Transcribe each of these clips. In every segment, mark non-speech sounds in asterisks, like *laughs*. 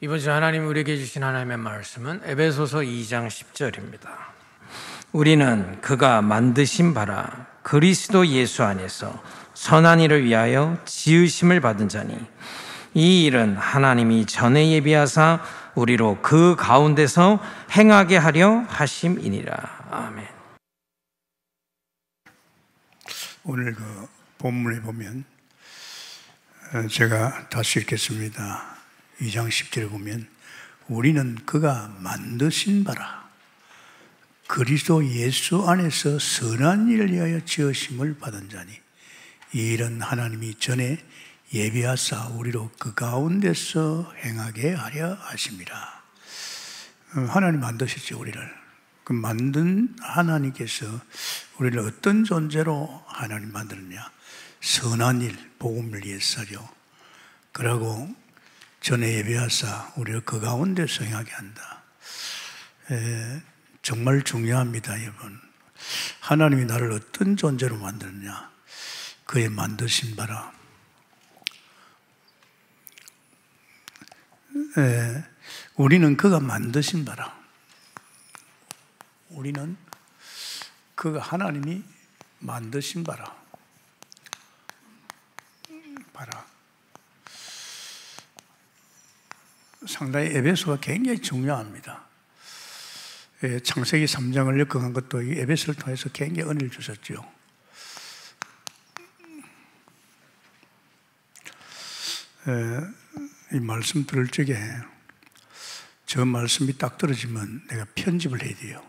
이번 주 하나님 우리에게 주신 하나님의 말씀은 에베소서 2장 10절입니다. 우리는 그가 만드신 바라 그리스도 예수 안에서 선한 일을 위하여 지으심을 받은 자니 이 일은 하나님이 전에 예비하사 우리로 그 가운데서 행하게 하려 하심이니라. 아멘. 오늘 그 본문에 보면 어, 제가 다시 읽겠습니다. 2장 10절에 보면 우리는 그가 만드신 바라 그리스도 예수 안에서 선한 일을 위하여 지으심을 받은 자니 이 일은 하나님이 전에 예비하사 우리로 그 가운데서 행하게 하려 하십니다. 음, 하나님 만드셨죠 우리를. 그 만든 하나님께서 우리를 어떤 존재로 하나님 만드느냐? 선한 일, 복음을 위해서요. 그러고 전에 예배하사 우리를 그 가운데 성하게 한다. 에, 정말 중요합니다, 여러분. 하나님이 나를 어떤 존재로 만드느냐? 그의 만드신 바라. 에, 우리는 그가 만드신 바라. 우리는 그가 하나님이 만드신 바라. 바라. 상당히 에베소가 굉장히 중요합니다. 예, 창세기 3장을 역경한 것도 이 에베소를 통해서 굉장히 은혜를 주셨죠. 예, 이 말씀 들을 적에 저 말씀이 딱 떨어지면 내가 편집을 해야 돼요.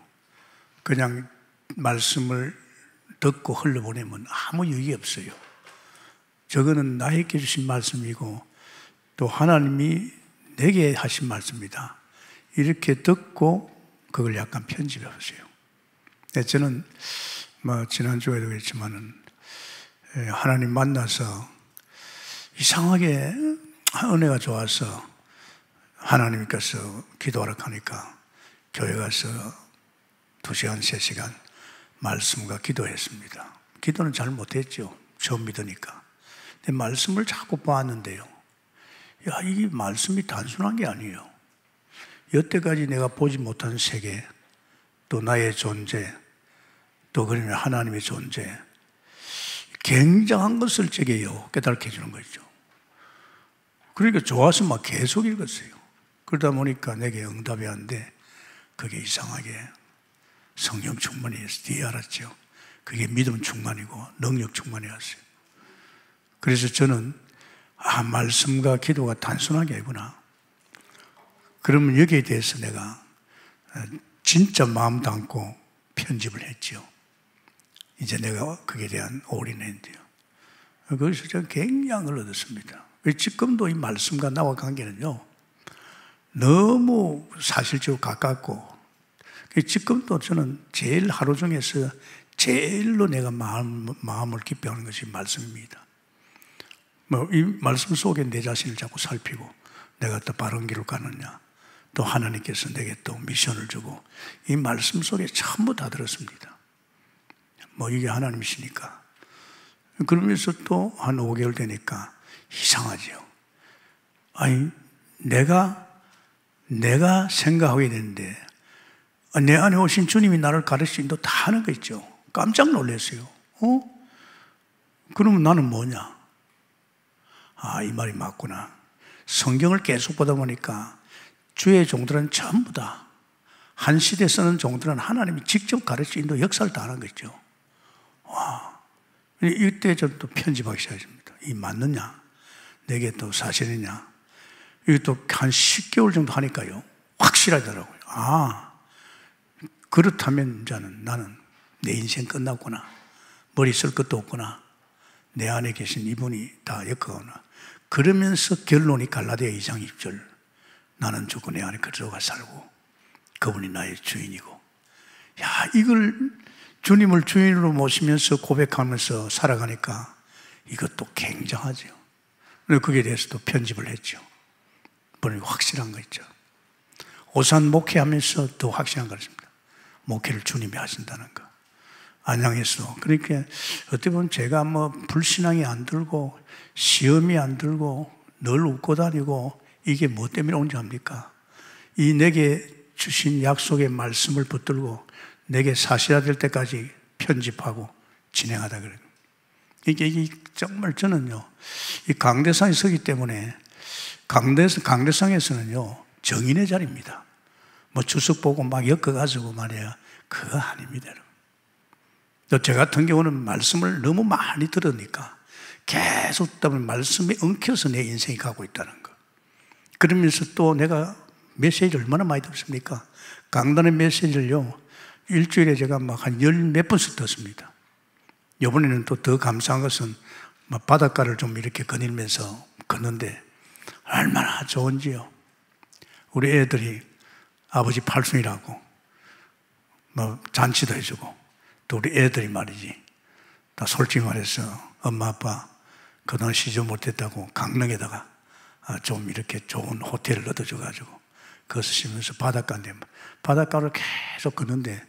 그냥 말씀을 듣고 흘러보내면 아무 유익이 없어요. 저거는 나에게 주신 말씀이고 또 하나님이 내게 하신 말씀입니다. 이렇게 듣고 그걸 약간 편집해 보세요. 네, 저는 뭐 지난주에도 했지만은 예, 하나님 만나서 이상하게 은혜가 좋아서 하나님께서 기도하라 하니까 교회 가서 두 시간, 세 시간 말씀과 기도했습니다. 기도는 잘 못했죠. 처음 믿으니까. 근데 말씀을 자꾸 보았는데요. 야, 이게 말씀이 단순한 게 아니에요. 여태까지 내가 보지 못한 세계, 또 나의 존재, 또 그러면 하나님의 존재, 굉장한 것을 제게 깨닫게 해주는 거죠. 그러니까 좋아서 막 계속 읽었어요. 그러다 보니까 내게 응답이 안 돼. 그게 이상하게 성령 충만이 뒤에 알았죠. 그게 믿음 충만이고 능력 충만이었어요. 그래서 저는 아, 말씀과 기도가 단순하게 이구나. 그러면 여기에 대해서 내가 어, 진짜 마음 담고 편집을 했지 이제 내가 거에 대한 올인했지요. 그래서 제가 굉장을 얻었습니다. 그 지금도 이 말씀과 나와 관계는요, 너무 사실적으로 가깝고, 그 지금도 저는 제일 하루 중에서 제일로 내가 마음, 마음을 기뻐하는 것이 말씀입니다. 뭐이 말씀 속에 내 자신을 자꾸 살피고 내가 또 바른 길을 가느냐. 또 하나님께서 내게 또 미션을 주고 이 말씀 속에 전부 다 들었습니다. 뭐 이게 하나님이시니까. 그러면서 또 한 5개월 되니까 이상하죠. 아니, 내가, 내가 생각하게 되는데, 내 안에 오신 주님이 나를 가르치는도 다 하는 거 있죠. 깜짝 놀랐어요. 어? 그러면 나는 뭐냐? 아, 이 말이 맞구나. 성경을 계속 보다 보니까 주의 종들은 전부 다한시대 쓰는 종들은 하나님이 직접 가르쳐 인도 역사를 다 하는 거죠. 와. 이때 좀또 편집하기 시작했습니다. 이 맞느냐? 내게 또 사실이냐? 이게 또한 10개월 정도 하니까요. 확실하더라고요. 아, 그렇다면 이제는 나는 내 인생 끝났구나. 머리 쓸 것도 없구나. 내 안에 계신 이분이 다 엮어오나. 그러면서 결론이 갈라디아 2장 1절 나는 죽고 내 안에 그리스도가 살고 그분이 나의 주인이고 야 이걸 주님을 주인으로 모시면서 고백하면서 살아가니까 이것도 굉장하죠. 그래에 대해서도 편집을 했죠. 본인 확실한 거 있죠. 오산 목회하면서 더 확실한 거였습니다. 목회를 주님이 하신다는 거. 안 향했어. 그렇게 어떻게 보면 제가 뭐 불신앙이 안 들고 시험이 안 들고 늘 웃고 다니고 이게 뭐 때문에 온지 합니까? 이 내게 주신 약속의 말씀을 붙들고 내게 사실화될 때까지 편집하고 진행하다 그래요. 이게, 이게 정말 저는요, 이 강대상에 서기 때문에 강대상, 강대상에서는요, 정인의 자리입니다. 뭐 주석 보고 막 엮어가지고 말이야. 그거 아닙니다, 여러분. 저 같은 경우는 말씀을 너무 많이 들으니까 계속 듣다 보면 말씀이 엉켜서 내 인생이 가고 있다는 거. 그러면서 또 내가 메시지 얼마나 많이 들습니까 강단의 메시지를요, 일주일에 제가 막 한 열 몇 번씩 듣습니다. 요번에는 또 더 감사한 것은 막 바닷가를 좀 이렇게 거닐면서 걷는데 얼마나 좋은지요. 우리 애들이 아버지 팔순이라고 뭐 잔치도 해주고 또 우리 애들이 말이지. 다 솔직히 말해서 엄마 아빠 그동안 시조 못했다고 강릉에다가 아, 좀 이렇게 좋은 호텔을 얻어줘가지고 거것을 쉬면서 바닷가인데 뭐 바닷가를 계속 걷는데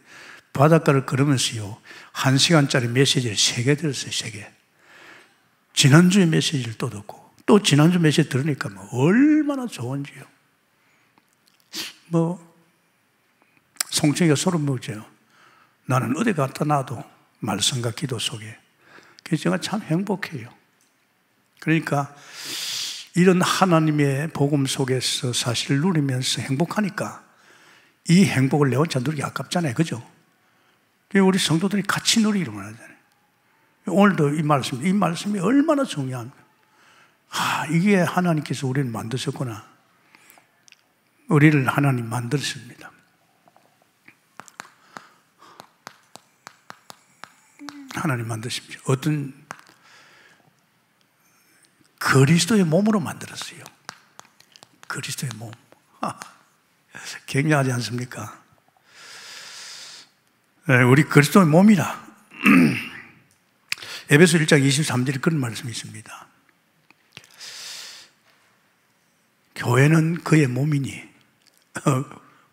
바닷가를 걸으면서요 한 시간짜리 메시지를 세 개 들었어요 세 개. 지난주에 메시지를 또 듣고 또 지난주 메시지 들으니까 뭐 얼마나 좋은지요. 뭐송청이가 소름 돋죠. 나는 어디 갔다 나도 말씀과 기도 속에. 그래서 제가 참 행복해요. 그러니까 이런 하나님의 복음 속에서 사실 누리면서 행복하니까 이 행복을 내 혼자 누리기 아깝잖아요. 그죠? 우리 성도들이 같이 누리기를 원하잖아요. 오늘도 이 말씀, 이 말씀이 얼마나 중요합니까? 아, 이게 하나님께서 우리를 만드셨구나. 우리를 하나님 만드셨습니다 하나님 만드십니다. 어떤 그리스도의 몸으로 만들었어요. 그리스도의 몸. 굉장하지 않습니까? 네, 우리 그리스도의 몸이라. *clears throat* 에베소 1장 23절에 그런 말씀이 있습니다. 교회는 그의 몸이니, *laughs*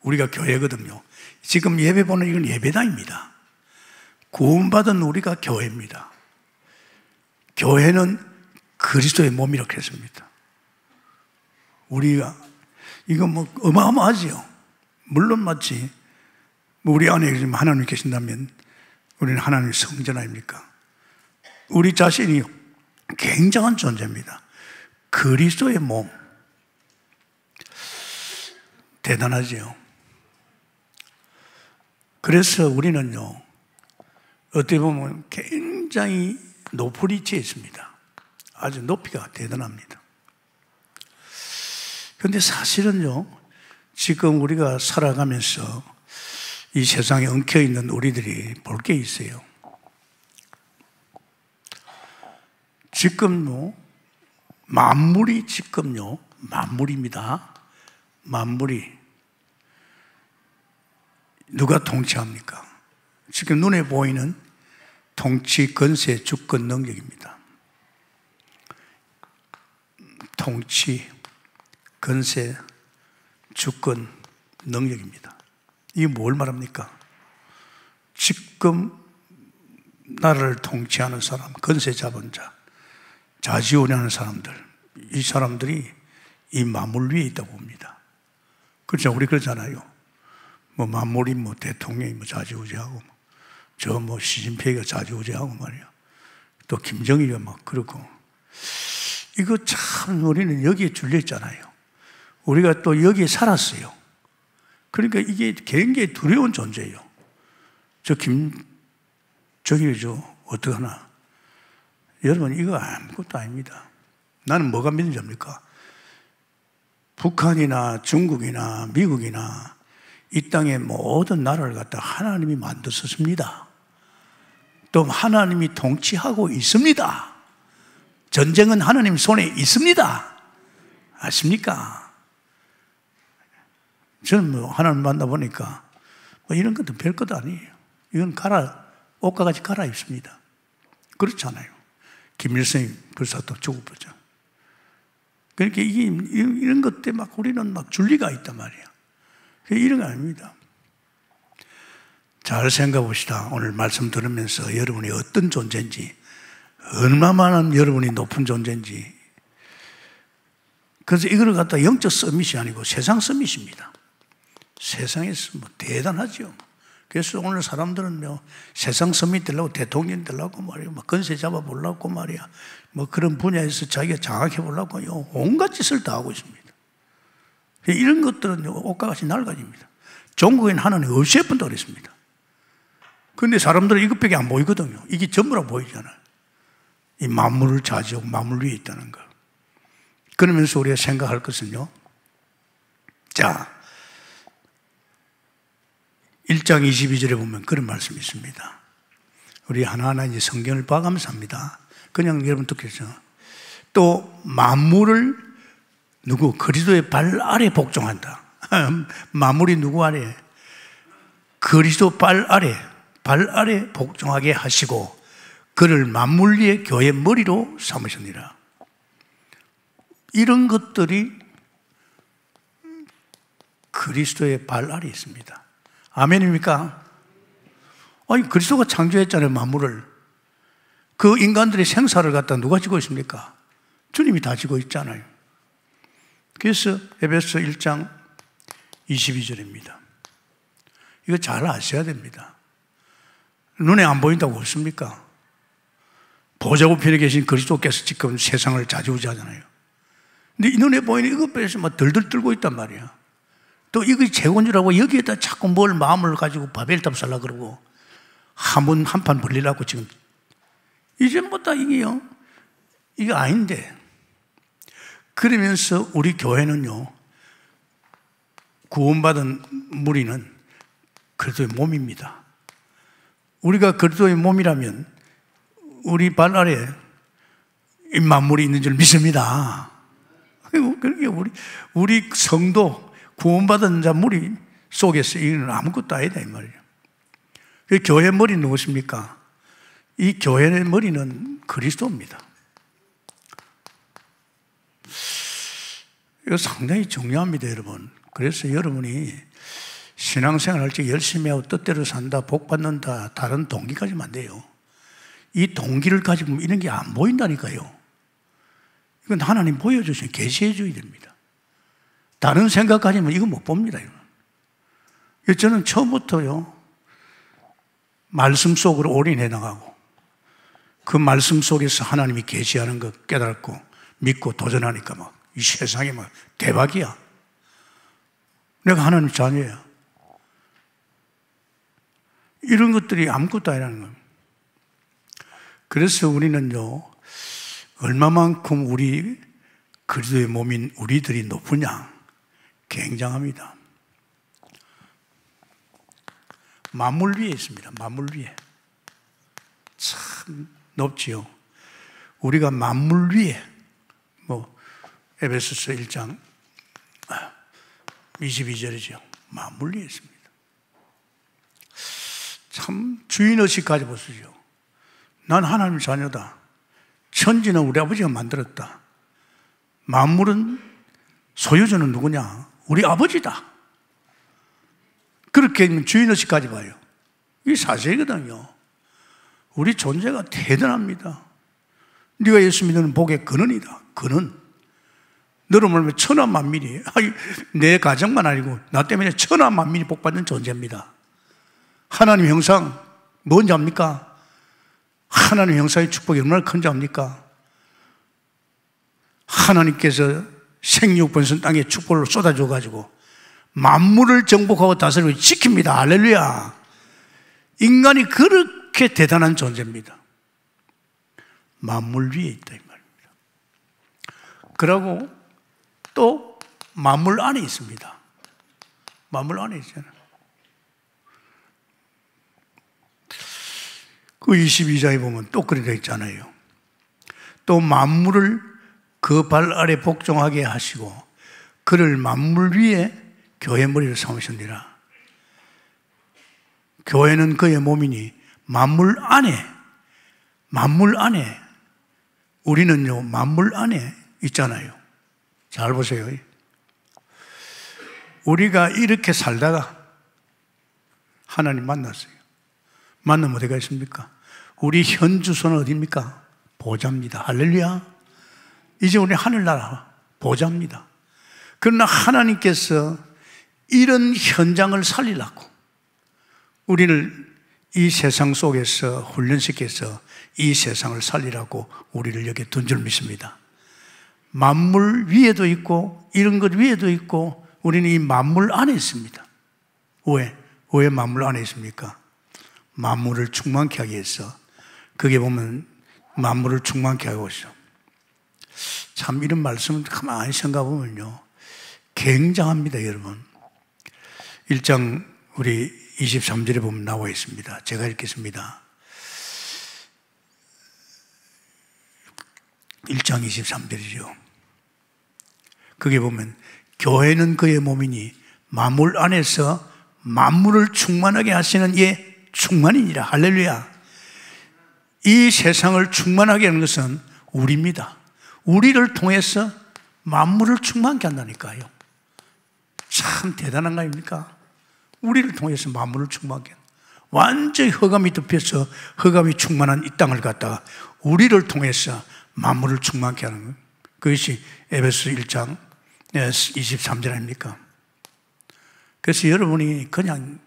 우리가 교회거든요. 지금 예배 보는 이건 예배당입니다. 구원받은 우리가 교회입니다. 교회는 그리스도의 몸이라고 했습니다. 우리가 이건 뭐 어마어마하지요. 물론 맞지. 뭐 우리 안에 지금 하나님 계신다면 우리는 하나님 성전 아닙니까? 우리 자신이 굉장한 존재입니다. 그리스도의 몸. 대단하지요. 그래서 우리는요, 어떻게 보면 굉장히 높은 위치에 있습니다. 아주 높이가 대단합니다. 그런데 사실은요, 지금 우리가 살아가면서 이 세상에 엉켜 있는 우리들이 볼 게 있어요. 지금요, 만물이 지금요, 만물입니다. 만물이 누가 통치합니까? 지금 눈에 보이는 통치 건세 주권 능력입니다. 통치 건세 주권 능력입니다. 이게 뭘 말합니까? 지금 나라를 통치하는 사람, 건세 잡은 자, 자지원하는 사람들, 이 사람들이 이 만물 위에 있다고 봅니다. 그렇죠? 우리 그러잖아요. 뭐 만물이 뭐 대통령이 뭐 자지우지하고 뭐. 저뭐 시진핑이가 자주오지하고 말이야. 또 김정일이가 막 그렇고. 이거 참 우리는 여기에 줄려있잖아요 우리가 또 여기에 살았어요. 그러니까 이게 굉장히 두려운 존재예요. 저 김, 저기 저 어떡하나. 여러분 이거 아무것도 아닙니다. 나는 뭐가 믿는지 압니까? 북한이나 중국이나 미국이나 이 땅의 모든 나라를 갖다 하나님이 만드셨습니다. 또 하나님이 통치하고 있습니다. 전쟁은 하나님 손에 있습니다. 아십니까? 저는 뭐 하나님 만나보니까 뭐 이런 것도 별것 아니에요. 이건 갈아, 옷과 같이 갈아입습니다. 그렇잖아요. 김일성이 벌써 또 죽어보자. 그러니까 이게, 이런 것때막 우리는 막 줄리가 있단 말이야. 이런 거 아닙니다. 잘생각해봅시다 오늘 말씀 들으면서 여러분이 어떤 존재인지, 얼마만한 여러분이 높은 존재인지. 그래서 이걸 갖다 영적 서밋이 아니고 세상 서밋입니다. 세상에서 뭐 대단하죠. 그래서 오늘 사람들은요, 뭐 세상 서밋 되려고 대통령 되려고 말이야. 막 뭐 건세 잡아 보려고 말이야. 뭐 그런 분야에서 자기가 장악해 보려고 온갖 짓을 다 하고 있습니다. 이런 것들은 옷과 같이 낡아집니다. 종국인 하나는 없이 예쁜다고 그랬습니다. 근데 사람들은 이것밖에 안 보이거든요. 이게 전부라 보이잖아요. 이 만물을 자지고 만물 위에 있다는 거. 그러면서 우리가 생각할 것은요. 자, 1장 22절에 보면 그런 말씀이 있습니다. 우리 하나하나 이제 성경을 봐가면서 합니다. 그냥 여러분 듣겠죠. 또 만물을 누구 그리도의발 아래 복종한다. *laughs* 만물이 누구 아래? 그리도발 아래 발 아래 복종하게 하시고 그를 만물리의 교회 머리로 삼으셨니라. 이런 것들이 그리스도의 발 아래 있습니다. 아멘입니까? 아니 그리스도가 창조했잖아요 만물을. 그 인간들의 생사를 갖다 누가 지고 있습니까? 주님이 다 지고 있잖아요. 그래서 에베소 1장 22절입니다. 이거 잘 아셔야 됩니다. 눈에 안 보인다고 없습니까? 보좌고편에 계신 그리스도께서 지금 세상을 자주우지하잖아요. 근데 이 눈에 보이는 이것 빼서 막 뭐 덜덜 떨고 있단 말이야. 또이것 재건주라고 여기에다 자꾸 뭘 마음을 가지고 바벨탑 살라 그러고 한번 한 판 벌리려고 지금 이제 뭐다 이게요. 이게 아닌데. 그러면서 우리 교회는요. 구원받은 무리는 그리도의 몸입니다. 우리가 그리스도의 몸이라면 우리 발 아래 만물이 있는 줄 믿습니다. 그러니까 우리 우리 성도 구원받은 자 무리 속에서 이는 아무것도 아니다 이말이에그 교회 머리는 무엇입니까? 이 교회의 머리는 그리스도입니다. 이거 상당히 중요합니다, 여러분. 그래서 여러분이 신앙생활 할때 열심히 하고 뜻대로 산다, 복 받는다, 다른 동기까지 만돼요. 이 동기를 가지면 이런 게 안 보인다니까요. 이건 하나님 보여주신 계시해 줘야 됩니다. 다른 생각 가지면 이거 못 봅니다. 이건. 저는 처음부터요 말씀 속으로 올인해 나가고 그 말씀 속에서 하나님이 계시하는 것 깨닫고 믿고 도전하니까 막 이 세상이 막 대박이야. 내가 하나님 자녀야. 이런 것들이 아무것도 아니라는 겁니다. 그래서 우리는요, 얼마만큼 우리 그리스도의 몸인 우리들이 높으냐 굉장합니다. 만물 위에 있습니다. 만물 위에 참 높지요. 우리가 만물 위에 뭐 에베소서 1장 22절이죠. 아, 만물 위에 있습니다. 참 주인의식 가지고 쓰죠. 난 하나님 자녀다. 천지는 우리 아버지가 만들었다. 만물은 소유주는 누구냐? 우리 아버지다. 그렇게 주인의식 까지 봐요. 이 사실이거든요. 우리 존재가 대단합니다. 네가 예수 믿는 복의 근원이다. 근원. 너로 말면 천하 만민이. 내 가정만 아니고 나 때문에 천하 만민이 복받는 존재입니다. 하나님 형상 뭔지 압니까? 하나님 형상의 축복이 얼마나 큰지 압니까? 하나님께서 생육번성 땅에 축복을 쏟아줘가지고 만물을 정복하고 다스리고 지킵니다. 할렐루야. 인간이 그렇게 대단한 존재입니다. 만물 위에 있다 이 말입니다. 그러고 또 만물 안에 있습니다. 만물 안에 있잖아요. 그 22장에 보면 또 그려져 그러니까 있잖아요. 또 만물을 그 발 아래 복종하게 하시고 그를 만물 위에 교회 머리를 삼으셨니라. 교회는 그의 몸이니 만물 안에 만물 안에 우리는요 만물 안에 있잖아요. 잘 보세요. 우리가 이렇게 살다가 하나님 만났어요. 만나면 어디가 있습니까? 우리 현 주소는 어디입니까? 보좌입니다. 할렐루야. 이제 우리 하늘나라 보좌입니다. 그러나 하나님께서 이런 현장을 살리려고 우리를 이 세상 속에서 훈련시켜서 이 세상을 살리라고 우리를 여기 둔 줄 믿습니다. 만물 위에도 있고 이런 것 위에도 있고 우리는 이 만물 안에 있습니다. 왜? 왜 만물 안에 있습니까? 만물을 충만케 하기 위해서 그게 보면 만물을 충만케 하고 있어. 참 이런 말씀을 가만히 생각해 보면요. 굉장합니다, 여러분. 1장 우리 23절에 보면 나와 있습니다. 제가 읽겠습니다. 1장 23절이죠. 그게 보면 교회는 그의 몸이니 만물 안에서 만물을 충만하게 하시는 예 충만이니라. 할렐루야. 이 세상을 충만하게 하는 것은 우리입니다. 우리를 통해서 만물을 충만하게 한다니까요. 참 대단한 거 아닙니까? 우리를 통해서 만물을 충만하게 완전히 허감이 덮여서 허감이 충만한 이 땅을 갖다가 우리를 통해서 만물을 충만하게 하는 거 그것이 에베소 1장 23절 아닙니까? 그래서 여러분이 그냥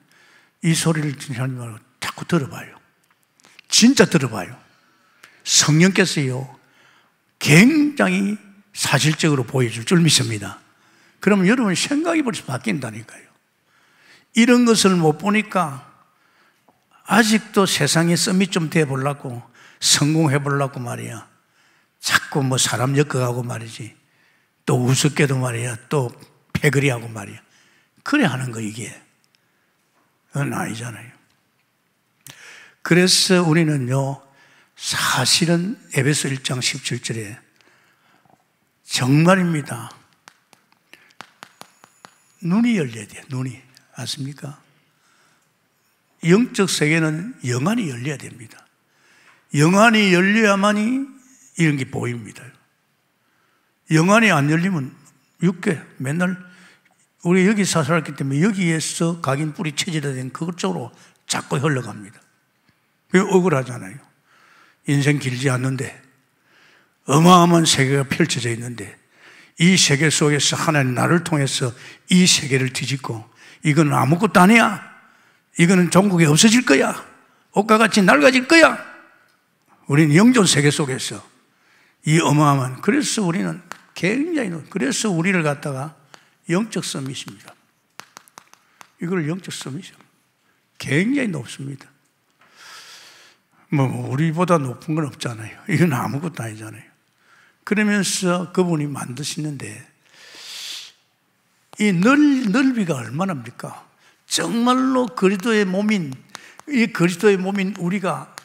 이 소리를 하지 말고 자꾸 들어봐요. 진짜 들어봐요. 성령께서요, 굉장히 사실적으로 보여줄 줄 믿습니다. 그러면 여러분 생각이 벌써 바뀐다니까요. 이런 것을 못 보니까 아직도 세상에 썸이 좀 돼 보려고 성공해 보려고 말이야. 자꾸 뭐 사람 엮어가고 말이지. 또 우습게도 말이야. 또 패거리하고 말이야. 그래 하는 거 이게. 그건 아니잖아요. 그래서 우리는요, 사실은 에베소 1장 17절에 정말입니다. 눈이 열려야 돼요. 눈이. 아십니까? 영적 세계는 영안이 열려야 됩니다. 영안이 열려야만이 이런 게 보입니다. 영안이 안 열리면 육계 맨날 우리 여기 사살했기 때문에 여기에서 각인 뿌리 체질화된 그 쪽으로 자꾸 흘러갑니다. 왜 억울하잖아요. 인생 길지 않는데, 어마어마한 세계가 펼쳐져 있는데, 이 세계 속에서 하나님 나를 통해서 이 세계를 뒤집고, 이건 아무것도 아니야. 이거는 종국이 없어질 거야. 옷과 같이 낡아질 거야. 우리는 영존 세계 속에서 이 어마어마한, 그래서 우리는 굉장히, 그래서 우리를 갖다가 영적 섬이십니다. 이걸 영적 섬이죠. 굉장히 높습니다. 뭐, 뭐 우리보다 높은 건 없잖아요. 이건 아무것도 아니잖아요. 그러면서 그분이 만드시는데 이 넓, 넓이가 얼마나입니까? 정말로 그리도의 몸인 이그리도의 몸인 우리가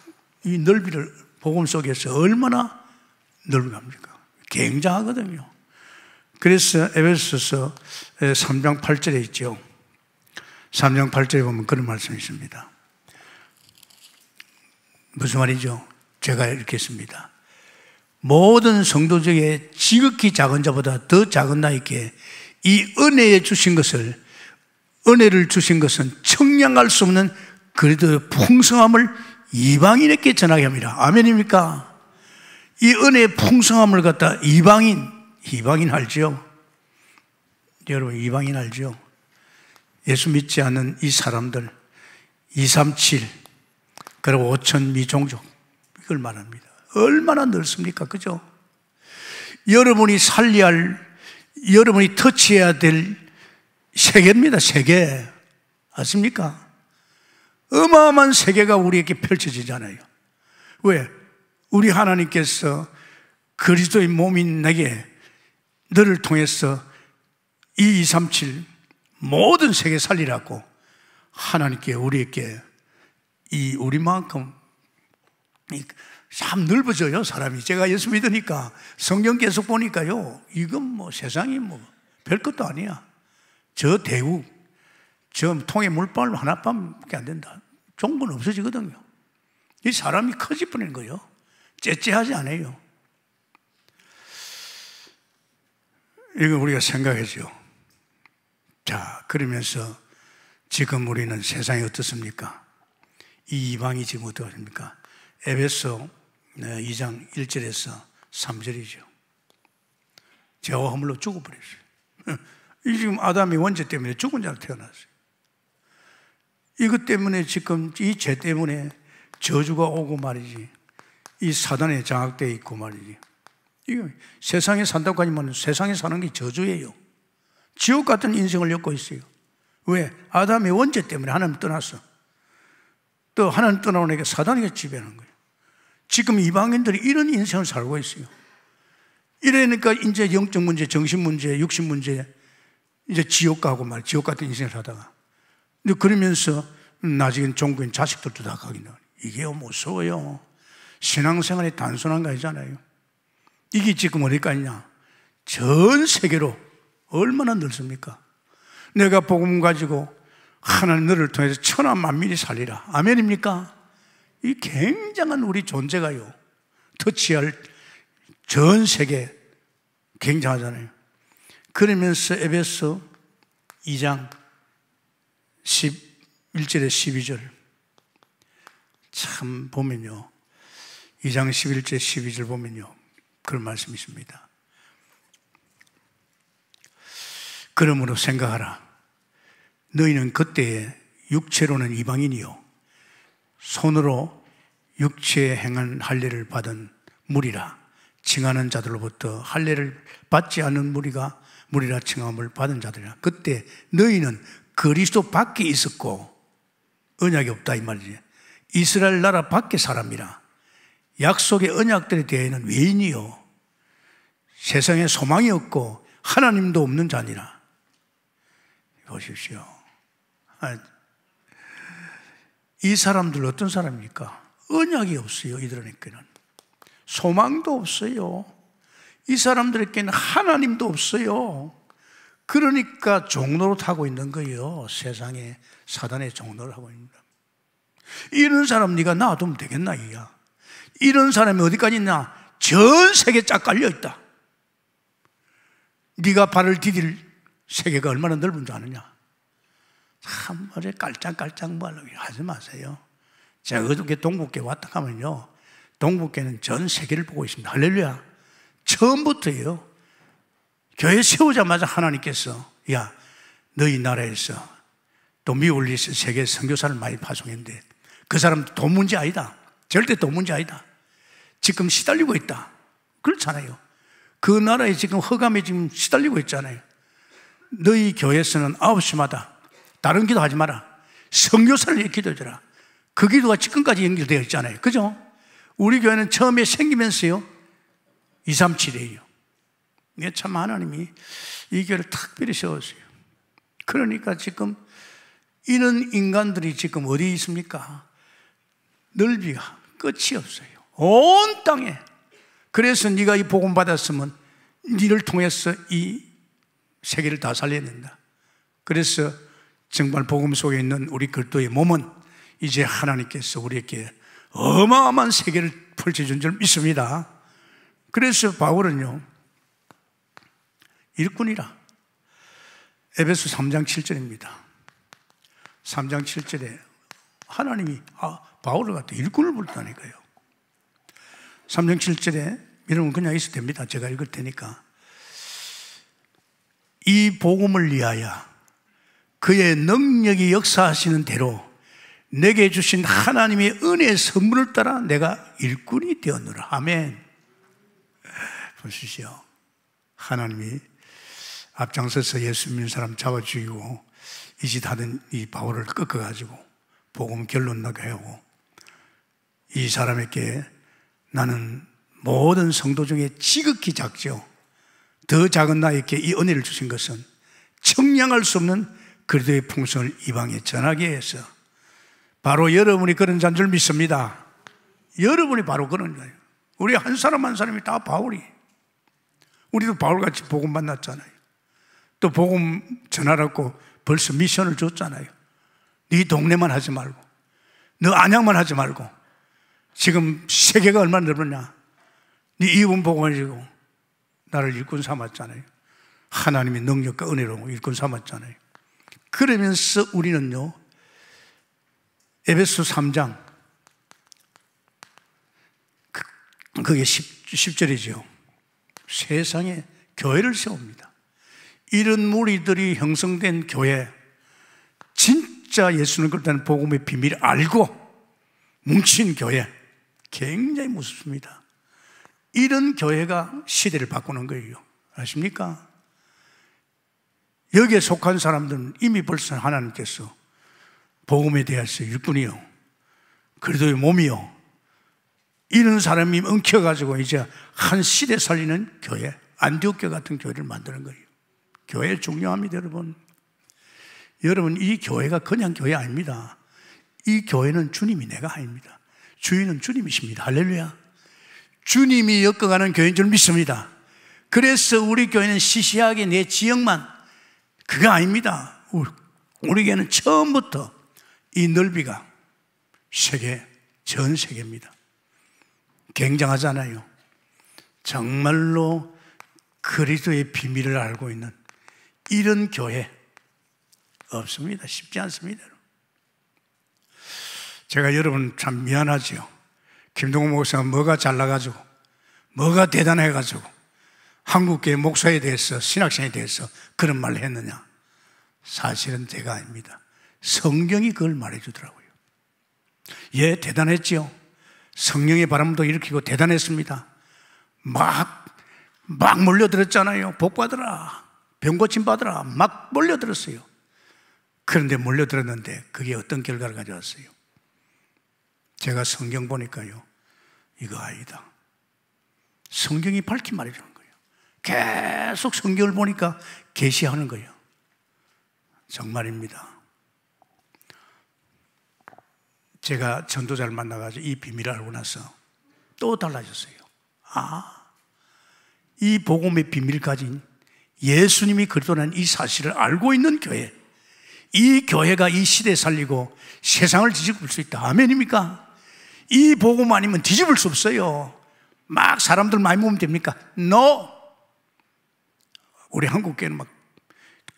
이 넓이를 복음 속에서 얼마나 넓갑니까 굉장하거든요. 그래서 에베소서 3장 8절에 있죠. 3장 8절에 보면 그런 말씀이 있습니다. 무슨 말이죠? 제가 읽겠습니다. 모든 성도 중에 지극히 작은 자보다 더 작은 나에게 이 은혜에 주신 것을 은혜를 주신 것은 청량할 수 없는 그리도 풍성함을 이방인에게 전하게 합니다. 아멘입니까? 이 은혜의 풍성함을 갖다 이방인 이방인 알죠? 여러분 이방인 알죠? 예수 믿지 않는 이 사람들 237 그리고 5천 미종족 이걸 말합니다. 얼마나 넓습니까? 그죠? 여러분이 살려할 여러분이 터치해야 될 세계입니다. 세계. 아십니까? 어마어마한 세계가 우리에게 펼쳐지잖아요. 왜? 우리 하나님께서 그리스도의 몸인 내게 너를 통해서 2237 모든 세계 살리라고 하나님께 우리에게 이 우리만큼 참 넓어져요, 사람이. 제가 예수 믿으니까 성경 계속 보니까요, 이건 뭐 세상이 뭐 별것도 아니야. 저 대우, 저 통에 물발 하나밖에 안 된다. 종은 없어지거든요. 이 사람이 커질 뿐인 거예요. 째째하지 않아요. 이거 우리가 생각하죠. 자, 그러면서 지금 우리는 세상이 어떻습니까? 이 이방이 지금 어떻게 됩니까? 에베소 2장 1절에서 3절이죠. 죄와 허물로 죽어버렸어요. *laughs* 이 지금 아담이 원죄 때문에 죽은 자로 태어났어요. 이것 때문에 지금 이 죄 때문에 저주가 오고 말이지. 이 사단에 장악되어 있고 말이지. 이거 세상에 산다고 하지만 세상에 사는 게 저주예요. 지옥 같은 인생을 엮고 있어요. 왜? 아담의 원죄 때문에 하나님 떠났어. 또 하나님 떠나오 에게 사단에게 지배하는 거예요. 지금 이방인들이 이런 인생을 살고 있어요. 이러니까 이제 영적 문제, 정신 문제, 육신 문제, 이제 지옥 가고 말, 지옥 같은 인생을 하다가. 근데 그러면서 나중에 종교인 자식들도 다 가기는. 이게 무서워요. 신앙생활이 단순한 거 아니잖아요. 이게 지금 어디까지냐? 전 세계로 얼마나 늘습니까? 내가 복음 가지고 하나님 너를 통해서 천하 만민이 살리라. 아멘입니까? 이 굉장한 우리 존재가요. 터치할 전 세계 굉장하잖아요. 그러면서 에베소 2장 11절에 12절. 참 보면요. 2장 11절 12절 보면요. 그런 말씀이 있습니다. 그러므로 생각하라. 너희는 그때 육체로는 이방인이요. 손으로 육체에 행한 할례를 받은 무리라 칭하는 자들로부터 할례를 받지 않은 무리가 무리라 칭함을 받은 자들이라. 그때 너희는 그리스도 밖에 있었고 언약이 없다 이 말이지. 이스라엘 나라 밖에 사람이라. 약속의 언약들에 대해는 외인이요. 세상에 소망이 없고 하나님도 없는 자니라. 보십시오. 아, 이 사람들 어떤 사람입니까? 언약이 없어요, 이들에게는. 소망도 없어요. 이 사람들에게는 하나님도 없어요. 그러니까 종로로 타고 있는 거예요. 세상에 사단의 종로를 하고 있는 이런 사람 네가 놔두면 되겠나 이야. 이런 사람이 어디까지 있냐? 전 세계 쫙 깔려 있다. 네가 발을 디딜 세계가 얼마나 넓은 줄 아느냐? 참 어제 깔짝깔짝 말로 하지 마세요. 제가 어저께 동국회 왔다 가면요. 동국회는 전 세계를 보고 있습니다. 할렐루야. 처음부터요. 교회 세우자마자 하나님께서 야 너희 나라에서 또 미올리스 세계 선교사를 많이 파송했는데 그 사람 돈 문제 아니다. 절대 돈 문제 아니다. 지금 시달리고 있다. 그렇잖아요. 그 나라에 지금 허감에 지금 시달리고 있잖아요. 너희 교회에서는 9시마다 다른 기도하지 마라. 성교사를 위해 기도해라. 그 기도가 지금까지 연결되어 있잖아요. 그죠? 우리 교회는 처음에 생기면서요. 2, 3, 7이에요. 예, 참 하나님이 이 교회를 특별히 세웠어요. 그러니까 지금 이런 인간들이 지금 어디 있습니까? 넓이가 끝이 없어요. 온 땅에. 그래서 네가 이 복음 받았으면 네를 통해서 이 세계를 다 살려야 다 그래서 정말 복음 속에 있는 우리 그리스도의 몸은 이제 하나님께서 우리에게 어마어마한 세계를 펼쳐준 줄 믿습니다. 그래서 바울은요, 일꾼이라. 에베소 3장 7절입니다. 3장 7절에 하나님이 아, 바울을 갖다 일꾼을 부르다니까요. 3장 7절에 이러면 그냥 있어도 됩니다. 제가 읽을 테니까. 이 복음을 위하여 그의 능력이 역사하시는 대로 내게 주신 하나님의 은혜 선물을 따라 내가 일꾼이 되었노라. 아멘. 보시죠. 하나님이 앞장서서 예수 믿는 사람 잡아 죽이고 이 짓 하던 이 바울을 꺾어가지고 복음 결론 나게 하고 이 사람에게 나는 모든 성도 중에 지극히 작죠. 더 작은 나에게 이 은혜를 주신 것은 청량할 수 없는 그리도의 풍성을 이방에 전하게해서 바로 여러분이 그런 자인 줄 믿습니다. 여러분이 바로 그런 자예요. 우리 한 사람 한 사람이 다 바울이. 우리도 바울같이 복음 만났잖아요. 또 복음 전하라고 벌써 미션을 줬잖아요. 네 동네만 하지 말고, 너 안양만 하지 말고, 지금 세계가 얼마나 넓었냐. 네 이분 복음을 고 나를 일꾼 삼았잖아요. 하나님의 능력과 은혜로 일꾼 삼았잖아요. 그러면서 우리는요, 에베소 3장, 그, 그게 10, 절이죠 세상에 교회를 세웁니다. 이런 무리들이 형성된 교회, 진짜 예수는 그렇다는 복음의 비밀을 알고 뭉친 교회, 굉장히 무섭습니다. 이런 교회가 시대를 바꾸는 거예요. 아십니까? 여기에 속한 사람들은 이미 벌써 하나님께서 복음에 대해서 일군이요 그리도의 몸이요. 이런 사람이 엉켜가지고 이제 한 시대 살리는 교회, 안디옥교 같은 교회를 만드는 거예요. 교회 중요합니다, 여러분. 여러분, 이 교회가 그냥 교회 아닙니다. 이 교회는 주님이 내가 아닙니다. 주인은 주님이십니다. 할렐루야. 주님이 엮어가는 교회인 줄 믿습니다. 그래서 우리 교회는 시시하게 내 지역만 그게 아닙니다. 우리에게는 처음부터 이 넓이가 세계, 전 세계입니다. 굉장하잖아요. 정말로 그리스도의 비밀을 알고 있는 이런 교회 없습니다. 쉽지 않습니다. 제가 여러분 참 미안하지요. 김동호 목사가 뭐가 잘나가지고, 뭐가 대단해가지고, 한국계 목사에 대해서 신학생에 대해서 그런 말을 했느냐? 사실은 제가 아닙니다. 성경이 그걸 말해 주더라고요. 예, 대단했지요. 성령의 바람도 일으키고 대단했습니다. 막, 막 몰려들었잖아요. 복 받으라. 병 고침 받으라. 막 몰려들었어요. 그런데 몰려들었는데 그게 어떤 결과를 가져왔어요? 제가 성경 보니까요. 이거 아니다. 성경이 밝히 말해주는 계속 성경을 보니까 계시하는 거예요. 정말입니다. 제가 전도자를 만나가지고 이 비밀을 알고 나서 또 달라졌어요. 아, 이 복음의 비밀 가진 예수님이 그리스도라는 이 사실을 알고 있는 교회, 이 교회가 이 시대 살리고 세상을 뒤집을 수 있다. 아멘입니까? 이 복음 아니면 뒤집을 수 없어요. 막 사람들 많이 모으면 됩니까? No. 우리 한국교회는 막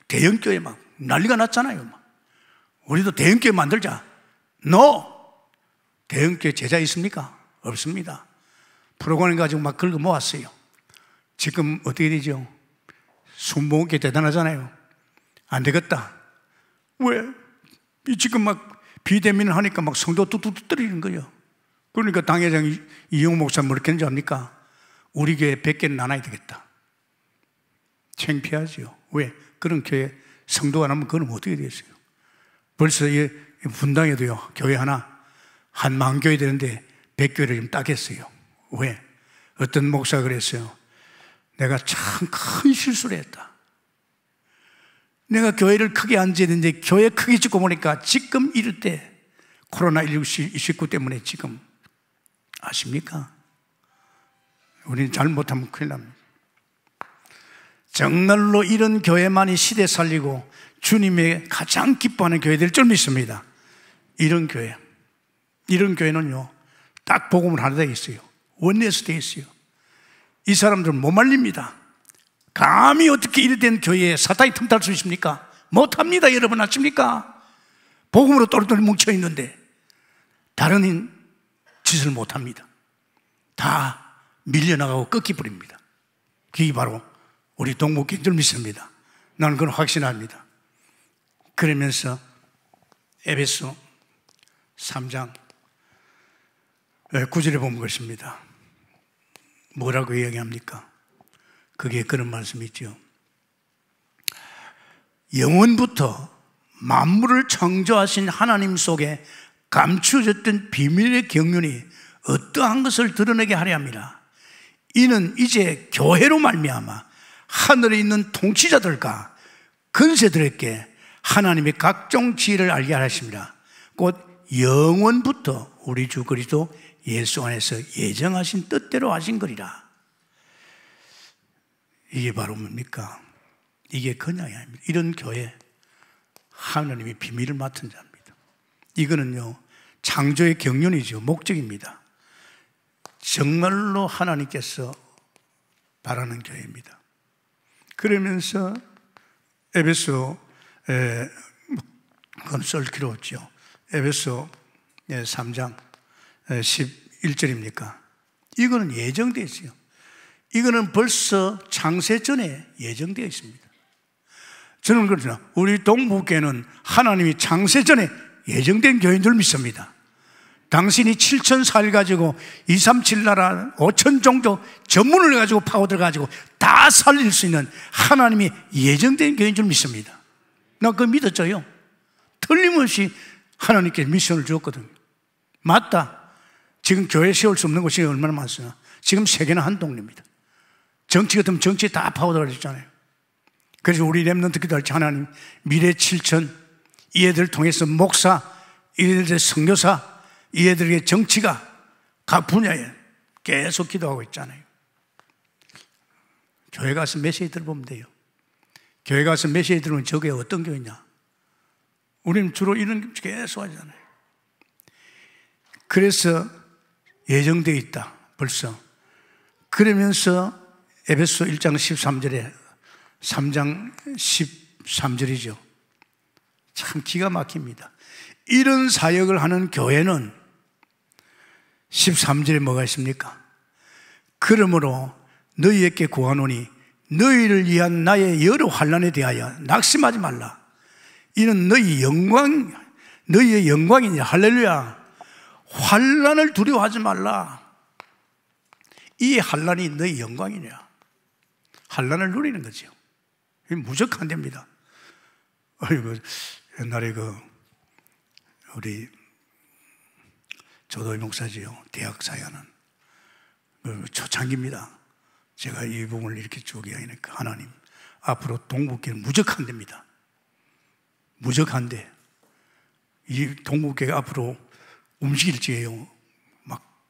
대형교회 막 난리가 났잖아요. 막. 우리도 대형교회 만들자. No! 대형교회 제자 있습니까? 없습니다. 프로그램 가지고 막 긁어 모았어요. 지금 어떻게 되죠? 순복음교 대단하잖아요. 안 되겠다. 왜? 지금 막 비대면을 하니까 막 성도 뚝뚝뚝 떨리는 거예요. 그러니까 당회장 이용 목사 뭐 이렇게 하는 지 압니까? 우리 교회 100개는 나눠야 되겠다. 창피하지요. 왜? 그런 교회 성도가 나면 그건 어떻게 되겠어요? 벌써 이 분당에도요, 교회 하나, 한 만 교회 되는데 백 교회를 좀 따겠어요. 왜? 어떤 목사가 그랬어요. 내가 참 큰 실수를 했다. 내가 교회를 크게 안 지는데 교회 크게 짓고 보니까 지금 이럴 때 코로나19 때문에 지금 아십니까? 우리는 잘못하면 큰일 납니다. 정말로 이런 교회만이 시대 살리고 주님의 가장 기뻐하는 교회 될 줄 믿습니다. 이런 교회. 이런 교회는요, 딱 복음을 하나 되어 어요 원내스 되어 어요이 사람들 못 말립니다. 감히 어떻게 이래된 교회에 사탄이 틈탈 수 있습니까? 못합니다, 여러분 아십니까? 복음으로 똘똘 뭉쳐 있는데 다른 짓을 못합니다. 다 밀려나가고 꺾이버립니다. 그게 바로 우리 동목인줄 믿습니다. 나는 그걸 확신합니다. 그러면서 에베소 3장 구절에 보면 것입니다. 뭐라고 이야기합니까? 그게 그런 말씀이 있죠. 영원부터 만물을 창조하신 하나님 속에 감추어졌던 비밀의 경륜이 어떠한 것을 드러내게 하려 합니다. 이는 이제 교회로 말미암아 하늘에 있는 통치자들과 근세들에게 하나님의 각종 지혜를 알게 하십니다. 곧 영원부터 우리 주 그리스도 예수 안에서 예정하신 뜻대로 하신 거리라. 이게 바로 뭡니까? 이게 그냥이 아닙니다. 이런 교회 하나님이 비밀을 맡은 자입니다. 이거는요 창조의 경륜이죠 목적입니다. 정말로 하나님께서 바라는 교회입니다. 그러면서 에베소 에, 그건 썰기로 없죠. 에베소 3장 예, 11절입니까? 이거는 예정되어 있어요. 이거는 벌써 창세 전에 예정되어 있습니다. 저는 그렇죠. 우리 동북교는 하나님이 창세 전에 예정된 교인 줄 믿습니다. 당신이 7천 살 가지고 2, 3, 7 나라 5천 종족 전문을 가지고 파고들 가지고 다 살릴 수 있는 하나님이 예정된 교인 줄 믿습니다. 나 그거 믿었죠요. 틀림없이 하나님께 미션을 주었거든요. 맞다. 지금 교회 세울 수 없는 곳이 얼마나 많습니까? 지금 세계는 한 동네입니다. 정치 같으면 정치 다 파고들어 있잖아요. 그래서 우리 랩런트 기도할 때 하나님 미래 7천 이애들 통해서 목사 이애들 성교사 이 애들에게 정치가 각 분야에 계속 기도하고 있잖아요. 교회 가서 메시지 들어보면 돼요. 교회 가서 메시지 들으면 저게 어떤 교회냐? 우리는 주로 이런 게 계속 하잖아요. 그래서 예정되어 있다. 벌써. 그러면서 에베소 1장 13절에 3장 13절이죠. 참 기가 막힙니다. 이런 사역을 하는 교회는 13절에 뭐가 있습니까? 그러므로 너희에게 구하노니 너희를 위한 나의 여러 환란에 대하여 낙심하지 말라. 이는 너희 영광, 너희의 영광이니 할렐루야. 환란을 두려워하지 말라. 이 환란이 너희 영광이냐. 환란을 누리는 거죠. 무조건 안 됩니다. 아이고, 옛날에 그, 우리 저도 목사지요. 대학 사연은 그 초창기입니다. 제가 이 부분을 이렇게 쭉 이야기하니까 그 하나님 앞으로 동북계는 무적한 됩니다. 무적한 데. 이동북계가 앞으로 움직일지에요. 막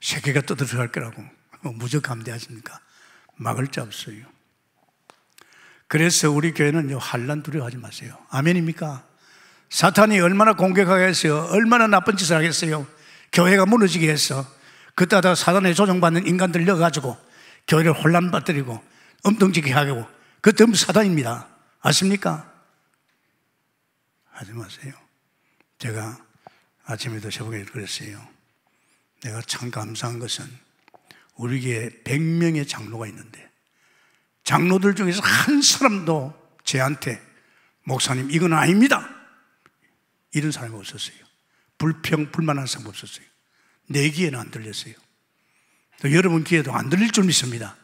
세계가 떠들어갈 거라고 어, 무적한대하십니까 막을 자 없어요. 그래서 우리 교회는요 환란 두려워하지 마세요. 아멘입니까? 사탄이 얼마나 공격하겠어요? 얼마나 나쁜 짓을 하겠어요? 교회가 무너지게 해서 그때다 사단에 조종받는 인간들 넣어가지고 교회를 혼란 받들이고엉동지게 하고 그때부 사단입니다. 아십니까? 하지 마세요. 제가 아침에도 새벽에 그랬어요. 내가 참 감사한 것은 우리 교회 100명의 장로가 있는데 장로들 중에서 한 사람도 제한테 목사님 이건 아닙니다. 이런 사람이 없었어요. 불평, 불만한 사람 없었어요. 내 귀에는 안 들렸어요. 또 여러분 귀에도 안 들릴 줄 믿습니다.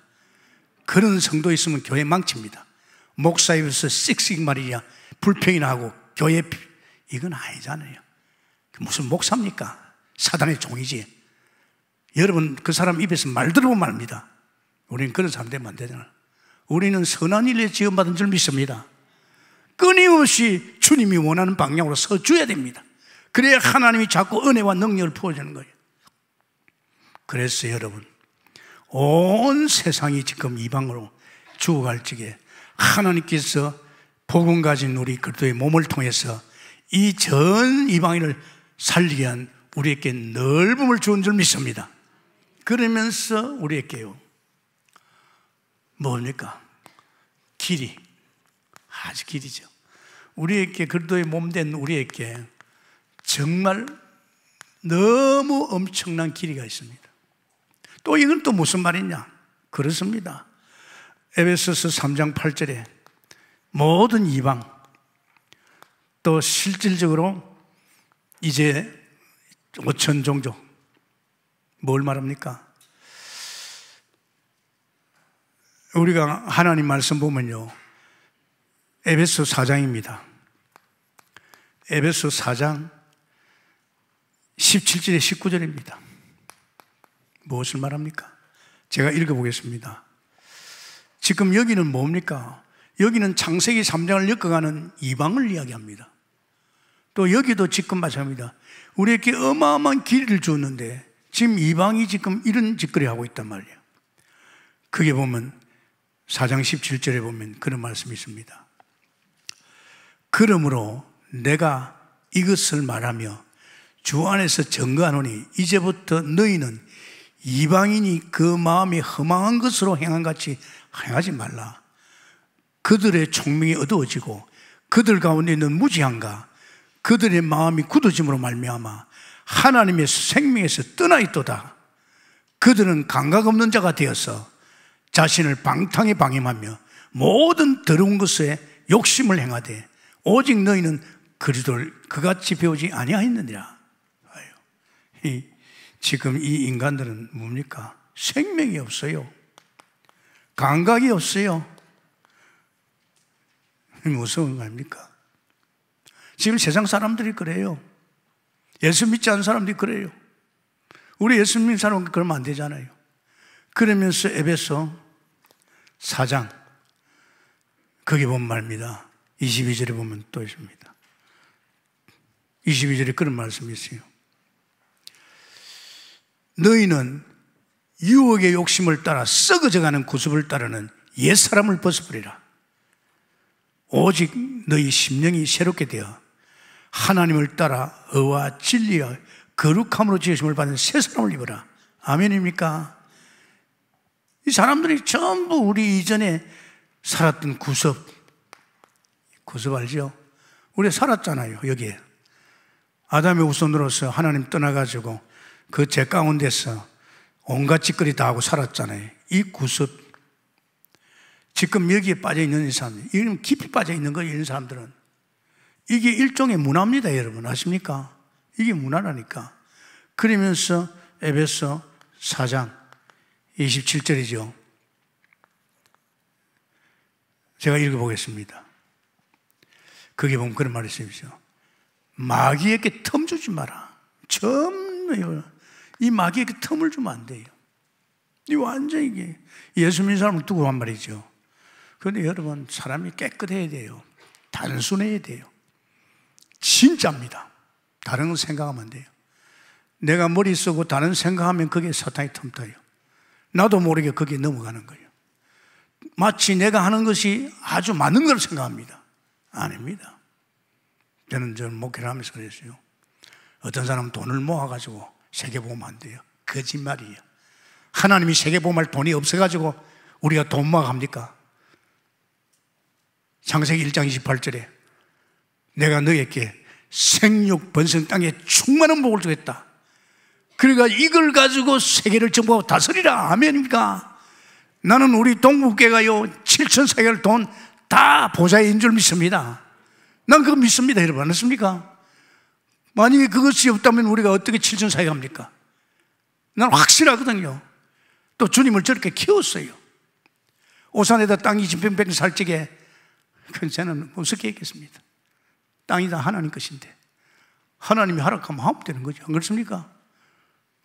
그런 성도 있으면 교회 망칩니다. 목사 입에서 씩씩 말이냐 불평이나 하고 교회 이건 아니잖아요. 그 무슨 목사입니까? 사단의 종이지. 여러분 그 사람 입에서 말 들어보면 압니다. 우리는 그런 사람 되면 안 되잖아. 우리는 선한 일에 지원받은 줄 믿습니다. 끊임없이 주님이 원하는 방향으로 서줘야 됩니다. 그래야 하나님이 자꾸 은혜와 능력을 부어주는 거예요. 그래서 여러분, 온 세상이 지금 이방으로 죽어갈 적에 하나님께서 복음 가진 우리 그리도의 몸을 통해서 이 전 이방인을 살리게 한 우리에게 넓음을 주는 줄 믿습니다. 그러면서 우리에게요. 뭡니까? 길이. 아주 길이죠. 우리에게 그리도의몸 된 우리에게 정말 너무 엄청난 길이가 있습니다. 또 이건 또 무슨 말이냐? 그렇습니다. 에베소서 3장 8절에 모든 이방 또 실질적으로 이제 5천 종족 뭘 말합니까? 우리가 하나님 말씀 보면요. 에베소 4장입니다. 에베소 4장 17절에 19절입니다. 무엇을 말합니까? 제가 읽어보겠습니다. 지금 여기는 뭡니까? 여기는 창세기 3장을 엮어가는 이방을 이야기합니다. 또 여기도 지금 마찬가지입니다. 우리에게 어마어마한 길을 주었는데 지금 이방이 지금 이런 짓거리 하고 있단 말이에요. 그게 보면 4장 17절에 보면 그런 말씀이 있습니다. 그러므로 내가 이것을 말하며 주 안에서 증거하노니 이제부터 너희는 이방인이 그 마음이 허망한 것으로 행한 같이 행하지 말라. 그들의 총명이 어두워지고 그들 가운데 있는 무지한가 그들의 마음이 굳어짐으로 말미암아 하나님의 생명에서 떠나 있도다. 그들은 감각 없는 자가 되어서 자신을 방탕에 방임하며 모든 더러운 것에 욕심을 행하되 오직 너희는 그리스도를 그같이 배우지 아니하였느니라. 지금 이 인간들은 뭡니까? 생명이 없어요. 감각이 없어요. 무서운 거 아닙니까? 지금 세상 사람들이 그래요. 예수 믿지 않은 사람들이 그래요. 우리 예수 믿는 사람은 그러면 안 되잖아요. 그러면서 에베소 4장, 거기 보 말입니다. 22절에 보면 또 있습니다. 22절에 그런 말씀이 있어요. 너희는 유혹의 욕심을 따라 썩어져가는 구습을 따르는 옛사람을 벗어버리라. 오직 너희 심령이 새롭게 되어 하나님을 따라 의와 진리와 거룩함으로 지으심을 받은 새 사람을 입어라. 아멘입니까? 이 사람들이 전부 우리 이전에 살았던 구섭, 구섭 알죠? 우리 살았잖아요, 여기에. 아담의 후손으로서 하나님 떠나가지고 그죄 가운데서 온갖 짓거리 다 하고 살았잖아요. 이 구습. 지금 여기에 빠져 있는 사람, 이름 깊이 빠져 있는 거 이런 사람들은 이게 일종의 문화입니다, 여러분 아십니까? 이게 문화라니까. 그러면서 에베소 4장 27절이죠. 제가 읽어보겠습니다. 그게 보면 그런 말이 있습니죠 마귀에게 틈 주지 마라. 전부 이 마귀에게 그 틈을 주면 안 돼요. 이완전 이게 예수 믿는 사람을 두고 한 말이죠. 그런데 여러분, 사람이 깨끗해야 돼요. 단순해야 돼요. 진짜입니다. 다른 거 생각하면 안 돼요. 내가 머리 쓰고 다른 생각하면 그게 사탄이 틈타요. 나도 모르게 거기에 넘어가는 거예요. 마치 내가 하는 것이 아주 많은 걸 생각합니다. 아닙니다. 저는 저 목회를 하면서 그랬어요. 어떤 사람 돈을 모아가지고 세계보험 안 돼요. 거짓말이에요. 하나님이 세계보험 할 돈이 없어가지고 우리가 돈모아니까 창세기 1장 28절에 내가 너에게 생육 번성 땅에 충만한 복을 주겠다. 그러니까 이걸 가지고 세계를 정복 다스리라. 아멘입니까? 나는 우리 동북계가요, 7천 세계를 돈 다 보좌인 줄 믿습니다. 난 그거 믿습니다. 여러분, 안습니까 만약에 그것이 없다면 우리가 어떻게 칠천사에 갑니까? 난 확실하거든요. 또 주님을 저렇게 키웠어요. 오산에다 땅이 진평백 살찌게 그제는 무섭게 했겠습니다. 땅이 다 하나님 것인데 하나님이 하락하면 하면 되는 거죠. 안 그렇습니까?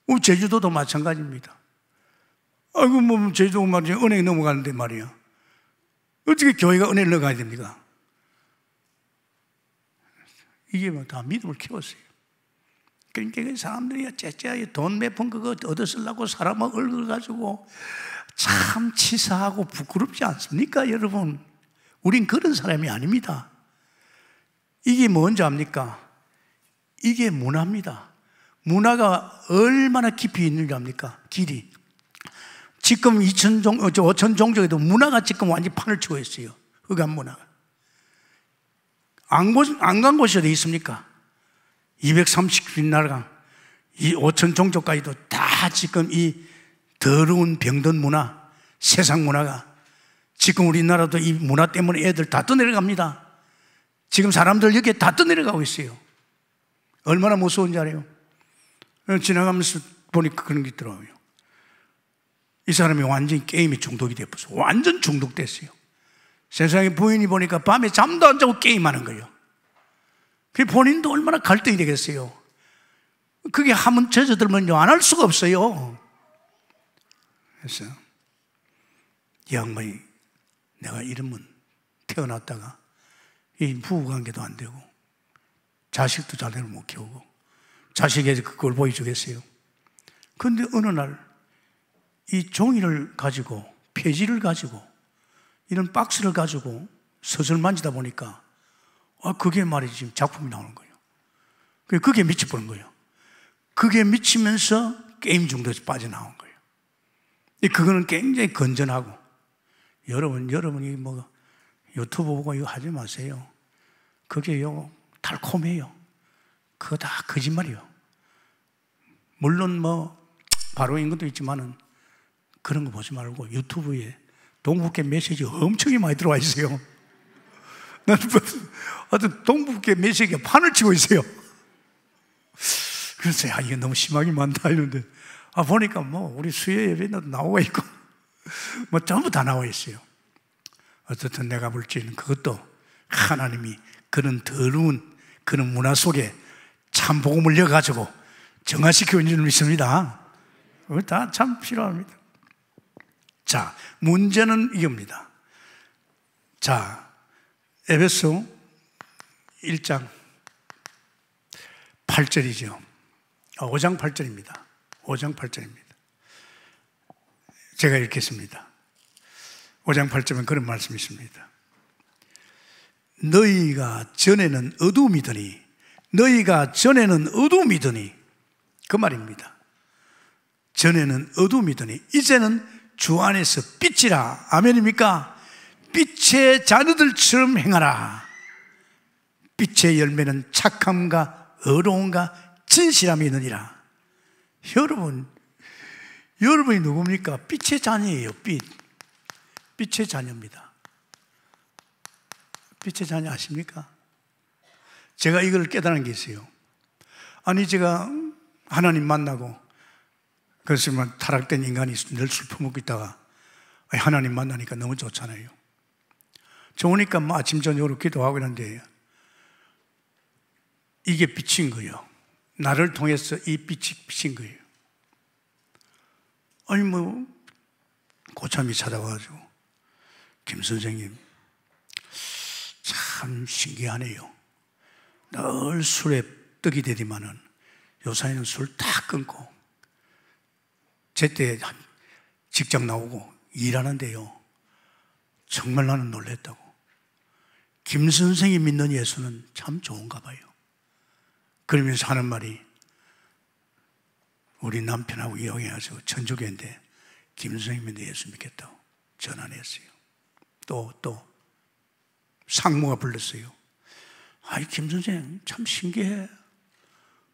우리 제주도도 마찬가지입니다. 아이고 뭐 제주도 말이죠. 은행 넘어가는데 말이요 어떻게 교회가 은행 넘어가야 됩니까? 이게 뭐다 믿음을 키웠어요. 그러니까 사람들이 째째하게 돈몇푼 그거 얻어 쓰려고 사람을 얼굴 가지고 참 치사하고 부끄럽지 않습니까, 여러분? 우린 그런 사람이 아닙니다. 이게 뭔지 압니까? 이게 문화입니다. 문화가 얼마나 깊이 있는지 압니까? 길이. 지금 2천 종, 5천 어, 종족에도 문화가 지금 완전 판을 치고 있어요. 흑암 문화가. 안간 곳이 어디 있습니까? 230개 나라가 이 5천 종족까지도 다 지금 이 더러운 병든 문화, 세상 문화가 지금 우리나라도 이 문화 때문에 애들 다 떠내려갑니다. 지금 사람들 여기다 떠내려가고 있어요. 얼마나 무서운지 알아요? 지나가면서 보니까 그런 게 있더라고요. 이 사람이 완전 게임에 중독이 돼버어요 완전 중독됐어요. 세상에 부인이 보니까 밤에 잠도 안 자고 게임하는 거예요. 그 본인도 얼마나 갈등이 되겠어요. 그게 한번 젖어들면 안 할 수가 없어요. 그래서 양반이 내가 이러면 태어났다가 이 부부관계도 안 되고 자식도 자네를 못 키우고 자식에게 그걸 보여주겠어요. 그런데 어느 날 이 종이를 가지고 표지를 가지고 이런 박스를 가지고 서술 만지다 보니까 아 그게 말이지 지금 작품이 나오는 거예요. 그게 그게 미쳐버린 거예요. 그게 미치면서 게임 중독에 서 빠져나온 거예요. 그거는 굉장히 건전하고 여러분 여러분이 뭐 유튜브 보고 이거 하지 마세요. 그게요 달콤해요. 그거 다 거짓말이요. 물론 뭐 바로인 것도 있지만은 그런 거 보지 말고 유튜브에 동북계 메시지 엄청이 많이 들어와 있어요. 나는 하여튼 동북계 메시지가 판을 치고 있어요. 그래서 야, 이게 너무 심하게 많다 이는데아 보니까 뭐 우리 수요 예배도 나와 있고 뭐 전부 다 나와 있어요. 어쨌든 내가 볼지는 그것도 하나님이 그런 더러운 그런 문화 속에 참 복음을 여가지고 정화시켜 온줄 믿습니다. 다참 필요합니다. 자, 문제는 이겁니다. 자, 에베소 1장 8절이죠. 5장 아, 8절입니다. 5장 8절입니다. 제가 읽겠습니다. 5장 8절은 그런 말씀이 있습니다. 너희가 전에는 어둠이더니, 너희가 전에는 어둠이더니, 그 말입니다. 전에는 어둠이더니, 이제는 주 안에서 빛이라. 아멘입니까? 빛의 자녀들처럼 행하라. 빛의 열매는 착함과 어로움과 진실함이 있느니라. 여러분, 여러분이 누굽니까? 빛의 자녀예요, 빛. 빛의 자녀입니다. 빛의 자녀 아십니까? 제가 이걸 깨달은 게 있어요. 아니, 제가 하나님 만나고 그렇지만 타락된 인간이 늘 슬퍼먹고 있다가 하나님 만나니까 너무 좋잖아요. 좋으니까 뭐 아침, 저녁으로 기도하고 있는데 이게 빛인 거예요. 나를 통해서 이 빛이 빛인 거예요. 아니, 뭐, 고참이 찾아와가지고, 김 선생님, 참 신기하네요. 늘 술에 떡이 되지만은 요사이는 술 다 끊고 제때 직장 나오고 일하는데요. 정말 나는 놀랬다고. 김 선생이 믿는 예수는 참 좋은가 봐요. 그러면서 하는 말이 우리 남편하고 이야기해서 천주교인데 김 선생이 믿는 예수 믿겠다고 전환했어요. 또, 또, 상무가 불렀어요. 아이, 김 선생, 참 신기해.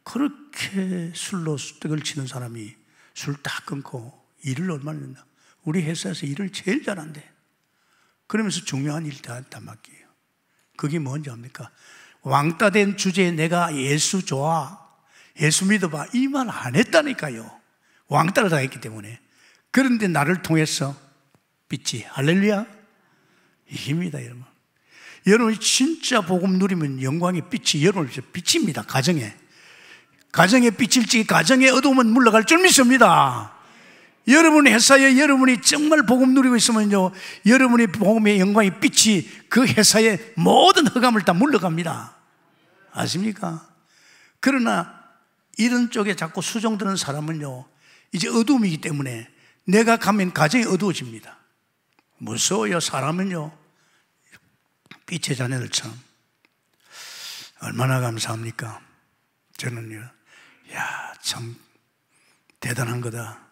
그렇게 술로 수득을 치는 사람이 술다 끊고 일을 얼마나 했나. 우리 회사에서 일을 제일 잘한대. 그러면서 중요한 일 다 맡기요 그게 뭔지 압니까? 왕따 된 주제에 내가 예수 좋아. 예수 믿어봐. 이 말 안 했다니까요. 왕따를 당했기 때문에. 그런데 나를 통해서 빛이 할렐루야 이깁니다 여러분 여러분 이 진짜 복음 누리면 영광의 빛이 여러분 빛입니다 가정에 가정의 빛일지 가정의 어두움은 물러갈 줄 믿습니다. 여러분 회사에 여러분이 정말 복음 누리고 있으면요. 여러분의 복음의 영광의 빛이 그 회사의 모든 허감을 다 물러갑니다. 아십니까? 그러나 이런 쪽에 자꾸 수종드는 사람은요. 이제 어두움이기 때문에 내가 가면 가정이 어두워집니다. 무서워요. 사람은요. 빛의 자녀들처럼. 얼마나 감사합니까? 저는요. 야, 참 대단한 거다.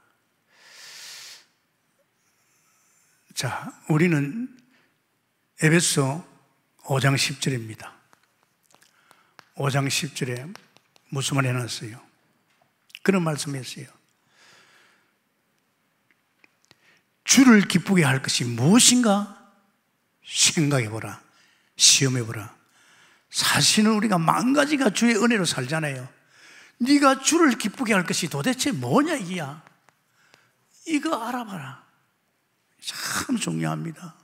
자, 우리는 에베소 5장 10절입니다. 5장 10절에 무슨 말 해놨어요? 그런 말씀했어요. 주를 기쁘게 할 것이 무엇인가 생각해보라. 시험해보라. 사실은 우리가 망가지가 주의 은혜로 살잖아요. 네가 주를 기쁘게 할 것이 도대체 뭐냐 이야. 이거 알아봐라. 참 중요합니다.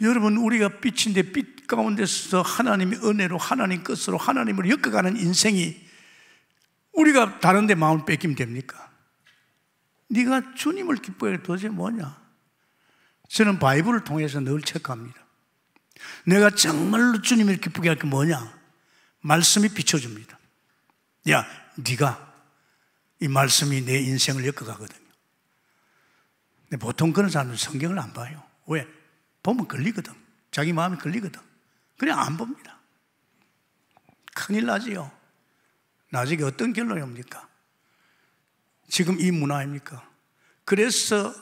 여러분 우리가 빛인데 빛 가운데서 하나님의 은혜로 하나님 끝으로 하나님을 엮어가는 인생이 우리가 다른데 마음을 뺏기면 됩니까? 네가 주님을 기뻐해 도대체 뭐냐? 저는 바이블을 통해서 늘 체크합니다. 내가 정말로 주님을 기쁘게 할 게 뭐냐? 말씀이 비춰줍니다. 야, 네가 이 말씀이 내 인생을 엮어가거든요. 근데 보통 그런 사람은 성경을 안 봐요. 왜? 보면 걸리거든. 자기 마음이 걸리거든. 그냥 안 봅니다. 큰일 나지요. 나중에 어떤 결론이 옵니까? 지금 이 문화입니까? 그래서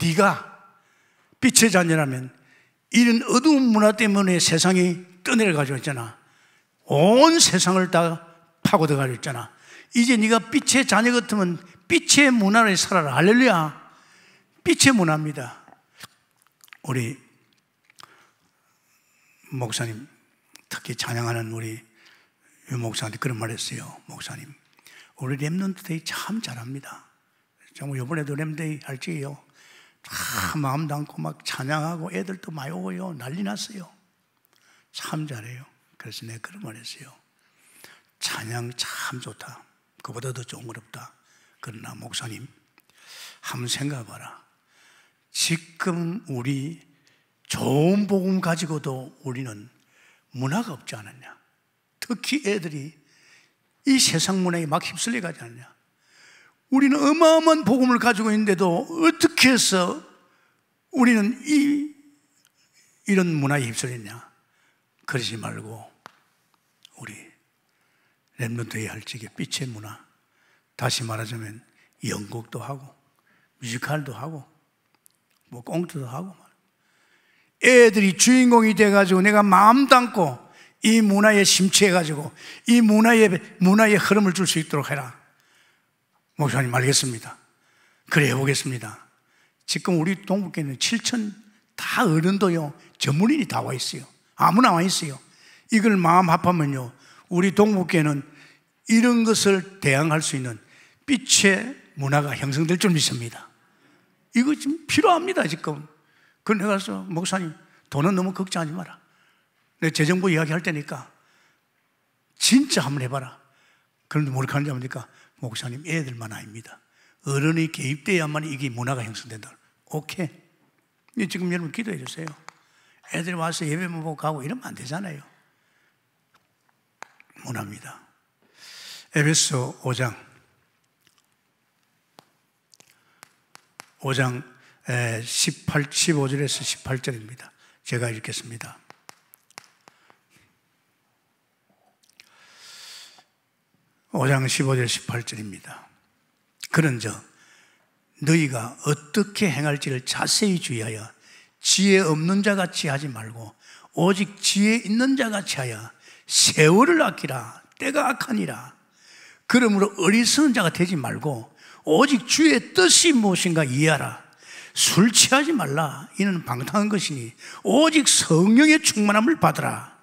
네가 빛의 자녀라면 이런 어두운 문화 때문에 세상이 떠내려가지고 있잖아. 온 세상을 다 파고들어가 있잖아. 이제 네가 빛의 자녀 같으면 빛의 문화를 살아라. 할렐루야. 빛의 문화입니다. 우리 목사님, 특히 찬양하는 우리 유 목사한테 그런 말 했어요. 목사님, 우리 랩런트들이 참 잘합니다. 정말 이번에도 랩데이 할지요. 다 마음 담고 막 찬양하고 애들도 많이 오고요. 난리 났어요. 참 잘해요. 그래서 내가 그런 말 했어요. 찬양 참 좋다. 그보다 더 좋은 건 없다. 그러나 목사님, 한번 생각해봐라. 지금 우리 좋은 복음 가지고도 우리는 문화가 없지 않았냐. 특히 애들이 이 세상 문화에 막 휩쓸려 가지 않냐. 우리는 어마어마한 복음을 가지고 있는데도 어떻게 해서 우리는 이, 이런 문화에 휩쓸렸냐. 그러지 말고 우리 랩런트의 할지게 빛의 문화 다시 말하자면 연극도 하고 뮤지컬도 하고 뭐 꽁트도 하고 애들이 주인공이 돼가지고 내가 마음 담고 이 문화에 심취해가지고 이 문화에 문화의 흐름을 줄 수 있도록 해라 목사님 알겠습니다 그래 해보겠습니다 지금 우리 동북교는 7천 다 어른도요 전문인이 다 와 있어요 아무나 와 있어요 이걸 마음 합하면요. 우리 동북계는 이런 것을 대항할 수 있는 빛의 문화가 형성될 줄 믿습니다. 이거 지금 필요합니다, 지금. 그걸 내가 서 목사님, 돈은 너무 걱정하지 마라. 내 재정부 이야기 할 테니까, 진짜 한번 해봐라. 그런데 뭘하는지압니까 목사님, 애들만 아닙니다. 어른이 개입돼야만 이게 문화가 형성된다. 오케이. 지금 여러분 기도해 주세요. 애들이 와서 예배만 보고 가고 이러면 안 되잖아요. 문화입니다. 에베소 5장 5장 18, 15절에서 18절입니다. 제가 읽겠습니다. 오장 15절 18절입니다. 그런즉 너희가 어떻게 행할지를 자세히 주의하여 지혜 없는 자 같이 하지 말고 오직 지혜 있는 자 같이 하여 세월을 아끼라 때가 악하니라 그러므로 어리석은 자가 되지 말고 오직 주의 뜻이 무엇인가 이해하라 술 취하지 말라 이는 방탕한 것이니 오직 성령의 충만함을 받으라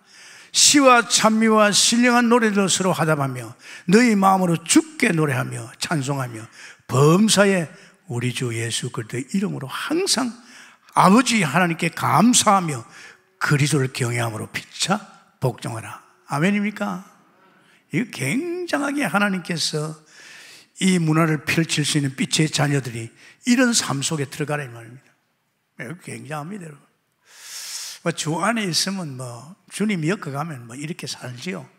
시와 찬미와 신령한 노래를 서로 하답하며 너희 마음으로 죽게 노래하며 찬송하며 범사에 우리 주 예수 그리스도의 이름으로 항상 아버지 하나님께 감사하며 그리스도를 경외함으로 피차 복종하라. 아멘입니까? 이 굉장하게 하나님께서 이 문화를 펼칠 수 있는 빛의 자녀들이 이런 삶 속에 들어가라 이 말입니다. 예, 굉장합니다, 여러분. 뭐 주 안에 있으면 뭐 주님 이어가면 뭐 이렇게 살지요.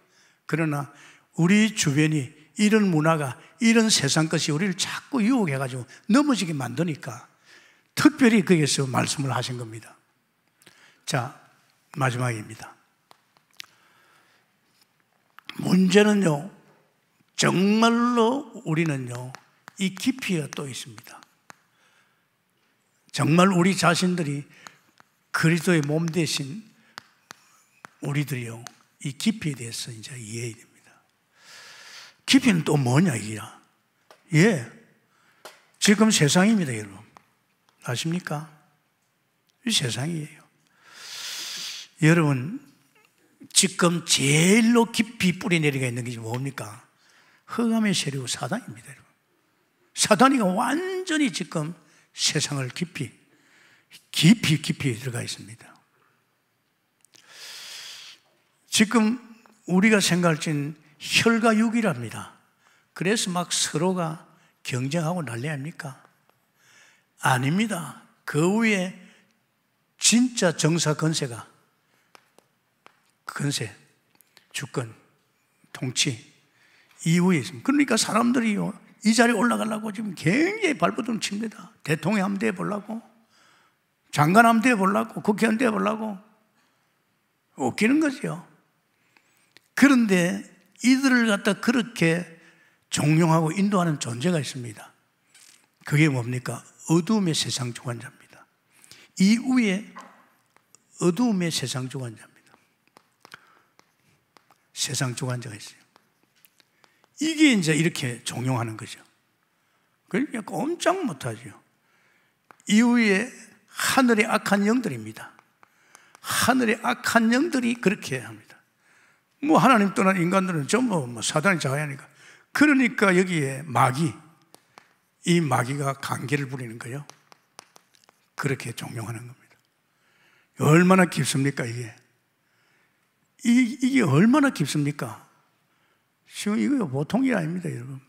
그러나 우리 주변이 이런 문화가 이런 세상 것이 우리를 자꾸 유혹해가지고 넘어지게 만드니까 특별히 거기서 말씀을 하신 겁니다. 자 마지막입니다. 문제는요, 정말로 우리는요, 이 깊이가 또 있습니다. 정말 우리 자신들이 그리스도의 몸 대신 우리들이요, 이 깊이에 대해서 이제 이해해야 됩니다. 깊이는 또 뭐냐, 이야. 예. 지금 세상입니다, 여러분. 아십니까? 이 세상이에요. 여러분, 지금 제일로 깊이 뿌리 내리가 있는 게 뭡니까? 흑암의 세력 사단입니다. 사단이 완전히 지금 세상을 깊이, 깊이, 깊이 들어가 있습니다. 지금 우리가 생각할 땐 혈과육이랍니다. 그래서 막 서로가 경쟁하고 난리 아닙니까? 아닙니다. 그 위에 진짜 정사 건세가 근세, 주권, 통치, 이후에 있습니다. 그러니까 사람들이요, 이 자리에 올라가려고 지금 굉장히 발버둥 칩니다. 대통령 함대해 보려고, 장관 함대해 보려고, 국회의원 돼 보려고. 웃기는 거죠. 그런데 이들을 갖다 그렇게 종용하고 인도하는 존재가 있습니다. 그게 뭡니까? 어두움의 세상 주관자입니다. 이후에 어두움의 세상 주관자입니다. 세상 주관자가 있어요. 이게 이제 이렇게 종용하는 거죠. 그러니까 꼼짝 못하죠. 이후에 하늘의 악한 영들입니다. 하늘의 악한 영들이 그렇게 합니다. 뭐 하나님 떠난 인간들은 전부 뭐 사단이 자하니까. 그러니까 여기에 마귀, 이 마귀가 관계를 부리는 거예요. 그렇게 종용하는 겁니다. 얼마나 깊습니까, 이게? 이, 이게 얼마나 깊습니까? 지금 이거 보통이 아닙니다, 여러분.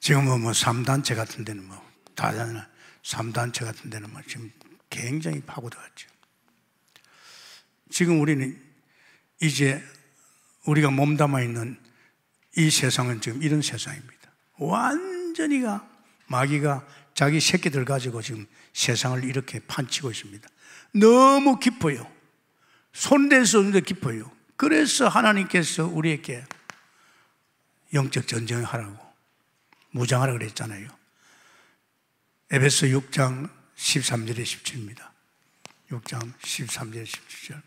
지금은 뭐 3단체 뭐, 같은 데는 뭐, 다잖 3단체 같은 데는 뭐 지금 굉장히 파고들었죠. 지금 우리는 이제 우리가 몸담아 있는 이 세상은 지금 이런 세상입니다. 완전히가 마귀가 자기 새끼들 가지고 지금 세상을 이렇게 판치고 있습니다. 너무 깊어요. 손대수 없는 깊어요. 그래서 하나님께서 우리에게 영적 전쟁을 하라고 무장하라 그랬잖아요. 에베소 6장 13절에 17입니다. 6장 13절에 17절.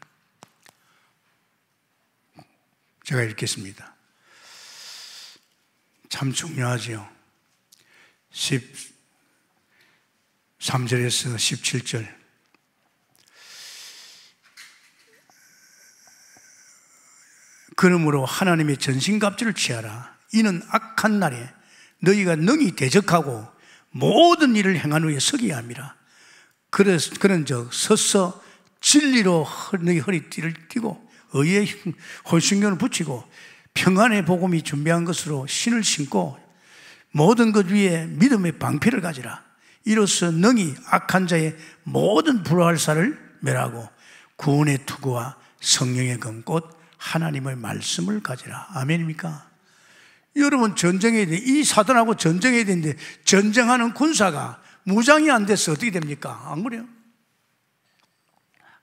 제가 읽겠습니다. 참 중요하지요. 13절에서 17절. 그러므로 하나님의 전신갑주를 취하라. 이는 악한 날에 너희가 능히 대적하고 모든 일을 행한 후에 서기야 함이라. 그래서 그런 적 서서 진리로 너희 허리띠를 띠고 의의 홀순경을 붙이고 평안의 복음이 준비한 것으로 신을 신고 모든 것 위에 믿음의 방패를 가지라. 이로써 능히 악한 자의 모든 불화할 살 멸하고 구원의 투구와 성령의 검꽃 하나님의 말씀을 가지라. 아멘입니까? 여러분 전쟁해이 사단하고 전쟁해야 되는데 전쟁하는 군사가 무장이 안 돼서 어떻게 됩니까? 안 그래요?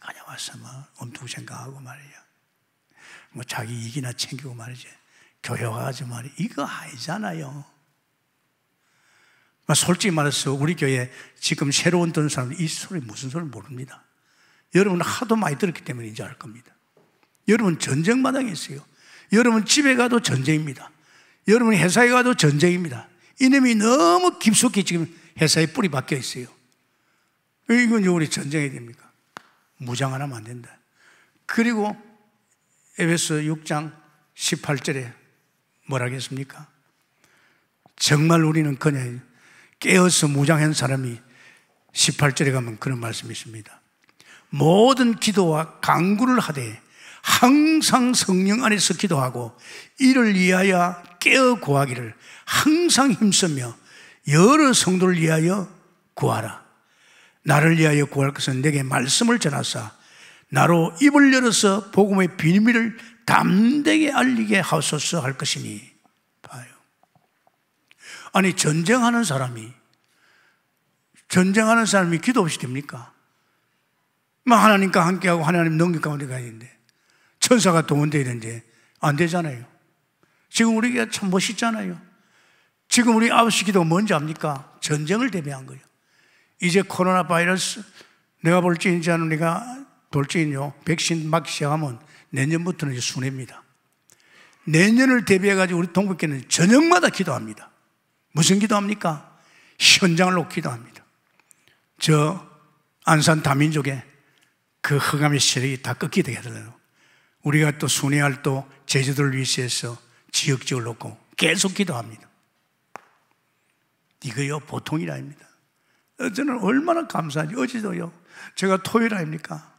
가냐 왔어 막 엄청 생각하고 말이야. 뭐 자기 이기나 챙기고 말이지. 교회 와가지고 말이 이거 아니잖아요. 뭐 솔직히 말해서 우리 교회 지금 새로 온 사람들 이 소리 무슨 소리 모릅니다. 여러분 하도 많이 들었기 때문에 이제 알 겁니다. 여러분 전쟁 마당에 있어요. 여러분 집에 가도 전쟁입니다. 여러분 회사에 가도 전쟁입니다. 이놈이 너무 깊숙이 지금 회사에 뿌리 박혀 있어요. 이건 우리 전쟁이 됩니까? 무장 안 하면 안 된다. 그리고 에베소 6장 18절에 뭐라겠습니까? 정말 우리는 그냥 깨어서 무장한 사람이 18절에 가면 그런 말씀이 있습니다. 모든 기도와 강구를 하되 항상 성령 안에서 기도하고 이를 위하여 깨어 구하기를 항상 힘쓰며 여러 성도를 위하여 구하라. 나를 위하여 구할 것은 내게 말씀을 전하사 나로 입을 열어서 복음의 비밀을 담대게 알리게 하소서 할 것이니 봐요. 아니 전쟁하는 사람이 전쟁하는 사람이 기도 없이 됩니까? 뭐 하나님과 함께하고 하나님 능력 가운데 가야 되는데 천사가 동원되어야 는데안 되잖아요. 지금 우리가 참 멋있잖아요. 지금 우리 아버지 기도 뭔지 압니까? 전쟁을 대비한 거예요. 이제 코로나 바이러스 내가 볼지인지 않은 우리가 돌진요 백신 맞기 시작하면 내년부터는 이제 순회입니다. 내년을 대비해가지고 우리 동북교는 저녁마다 기도합니다. 무슨 기도합니까? 현장을 놓고 기도합니다. 저 안산 다민족의 그흑암의 세력이 다 꺾이게 되달라고 우리가 또 순회할 또 제주도를 위해서 지역적을 놓고 계속 기도합니다. 이거요, 보통이 아닙니다. 저는 얼마나 감사한지, 어제도요, 제가 토요일 아닙니까?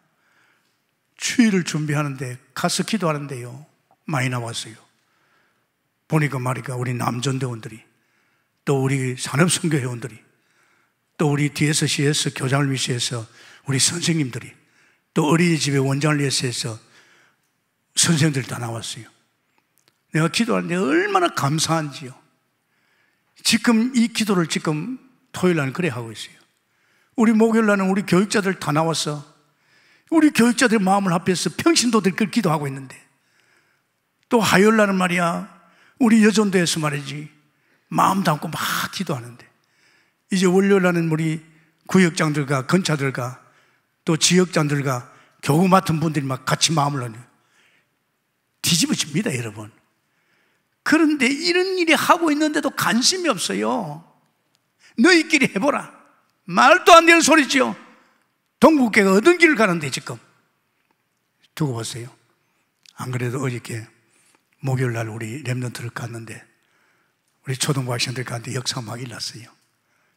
추위를 준비하는데, 가서 기도하는데요, 많이 나왔어요. 보니까 말이까, 우리 남전대원들이, 또 우리 산업선교회원들이, 또 우리 뒤에서 시 교장을 위해서 우리 선생님들이, 또 어린이집의 원장을 위해서 선생들 님다 나왔어요. 내가 기도하는데 얼마나 감사한지요. 지금 이 기도를 지금 토요일 날 그래 하고 있어요. 우리 목요일 날은 우리 교육자들 다 나와서 우리 교육자들 마음을 합해서 평신도들 그 기도하고 있는데 또 화요일 날은 말이야 우리 여전도에서 말이지 마음 담고 막 기도하는데 이제 월요일 날은 우리 구역장들과 근차들과또 지역장들과 교구 맡은 분들이 막 같이 마음을 나눠요. 뒤집어집니다, 여러분. 그런데 이런 일이 하고 있는데도 관심이 없어요. 너희끼리 해보라. 말도 안 되는 소리지 동북계가 어떤 길을 가는데 지금. 두고 보세요. 안 그래도 어저께 목요일 날 우리 랩런트를 갔는데 우리 초등학생들 가는데 역사 막 일났어요.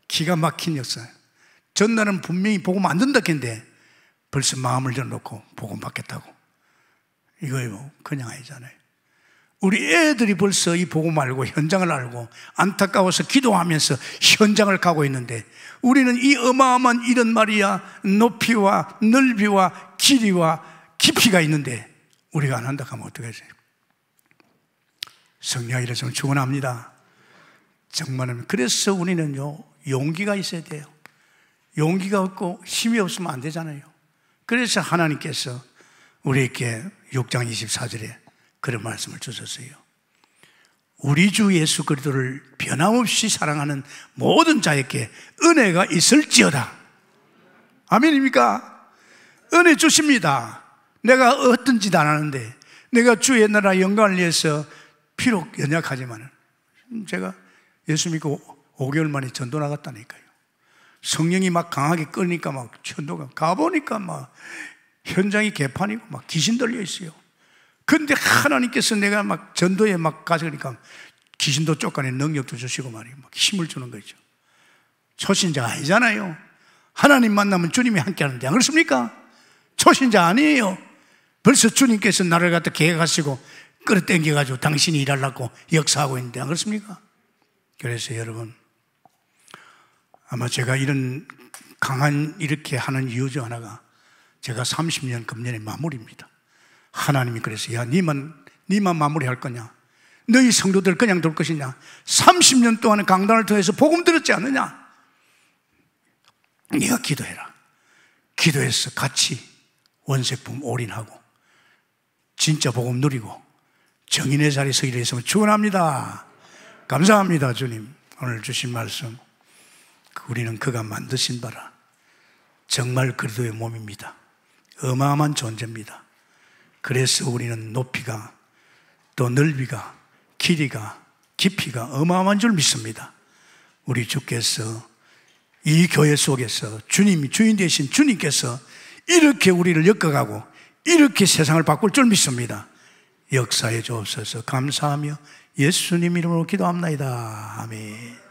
기가 막힌 역사. 전날은 분명히 복음 안 된다 했는데 벌써 마음을 열놓고 복음 받겠다고. 이거예요. 뭐 그냥 아니잖아요. 우리 애들이 벌써 이 복음 알고 현장을 알고 안타까워서 기도하면서 현장을 가고 있는데 우리는 이 어마어마한 이런 말이야 높이와 넓이와 길이와 깊이가 있는데 우리가 안 한다 하면 어떻게 하지? 성령이 이래서 주원합니다. 정말 그래서 우리는요 용기가 있어야 돼요. 용기가 없고 힘이 없으면 안 되잖아요. 그래서 하나님께서 우리에게 6장 24절에 그런 말씀을 주셨어요. 우리 주 예수 그리스도를 변함없이 사랑하는 모든 자에게 은혜가 있을지어다. 아멘입니까? 은혜 주십니다. 내가 어떤 짓 안 하는데 내가 주의 나라 영광을 위해서 비록 연약하지만 제가 예수 믿고 5개월 만에 전도 나갔다니까요. 성령이 막 강하게 끄니까 막 전도가 가보니까 막 현장이 개판이고 막 귀신 들려 있어요. 근데 하나님께서 내가 막 전도에 막 가져가니까 그러니까 귀신도 쫓아내 능력도 주시고 말이에요. 막 힘을 주는 거죠. 초신자 아니잖아요. 하나님 만나면 주님이 함께 하는데 안 그렇습니까? 초신자 아니에요. 벌써 주님께서 나를 갖다 계획하시고 끌어당겨가지고 당신이 일하려고 역사하고 있는데 안 그렇습니까? 그래서 여러분 아마 제가 이런 강한 이렇게 하는 이유 중 하나가 제가 30년 금년에 마무리입니다. 하나님이 그래서 야 니만 니만 마무리할 거냐? 너희 성도들 그냥 둘 것이냐? 30년 동안의 강단을 통해서 복음 들었지 않느냐? 네가 기도해라. 기도해서 같이 원세품 올인하고 진짜 복음 누리고 정인의 자리에 서기로 했으면 축원합니다. 감사합니다, 주님. 오늘 주신 말씀 우리는 그가 만드신 바라 정말 그리도의 몸입니다. 어마어마한 존재입니다. 그래서 우리는 높이가 또 넓이가 길이가 깊이가 어마어마한 줄 믿습니다. 우리 주께서 이 교회 속에서 주님이 주인 되신 주님께서 이렇게 우리를 엮어가고 이렇게 세상을 바꿀 줄 믿습니다. 역사에 주옵소서 감사하며 예수님 이름으로 기도합나다 아멘.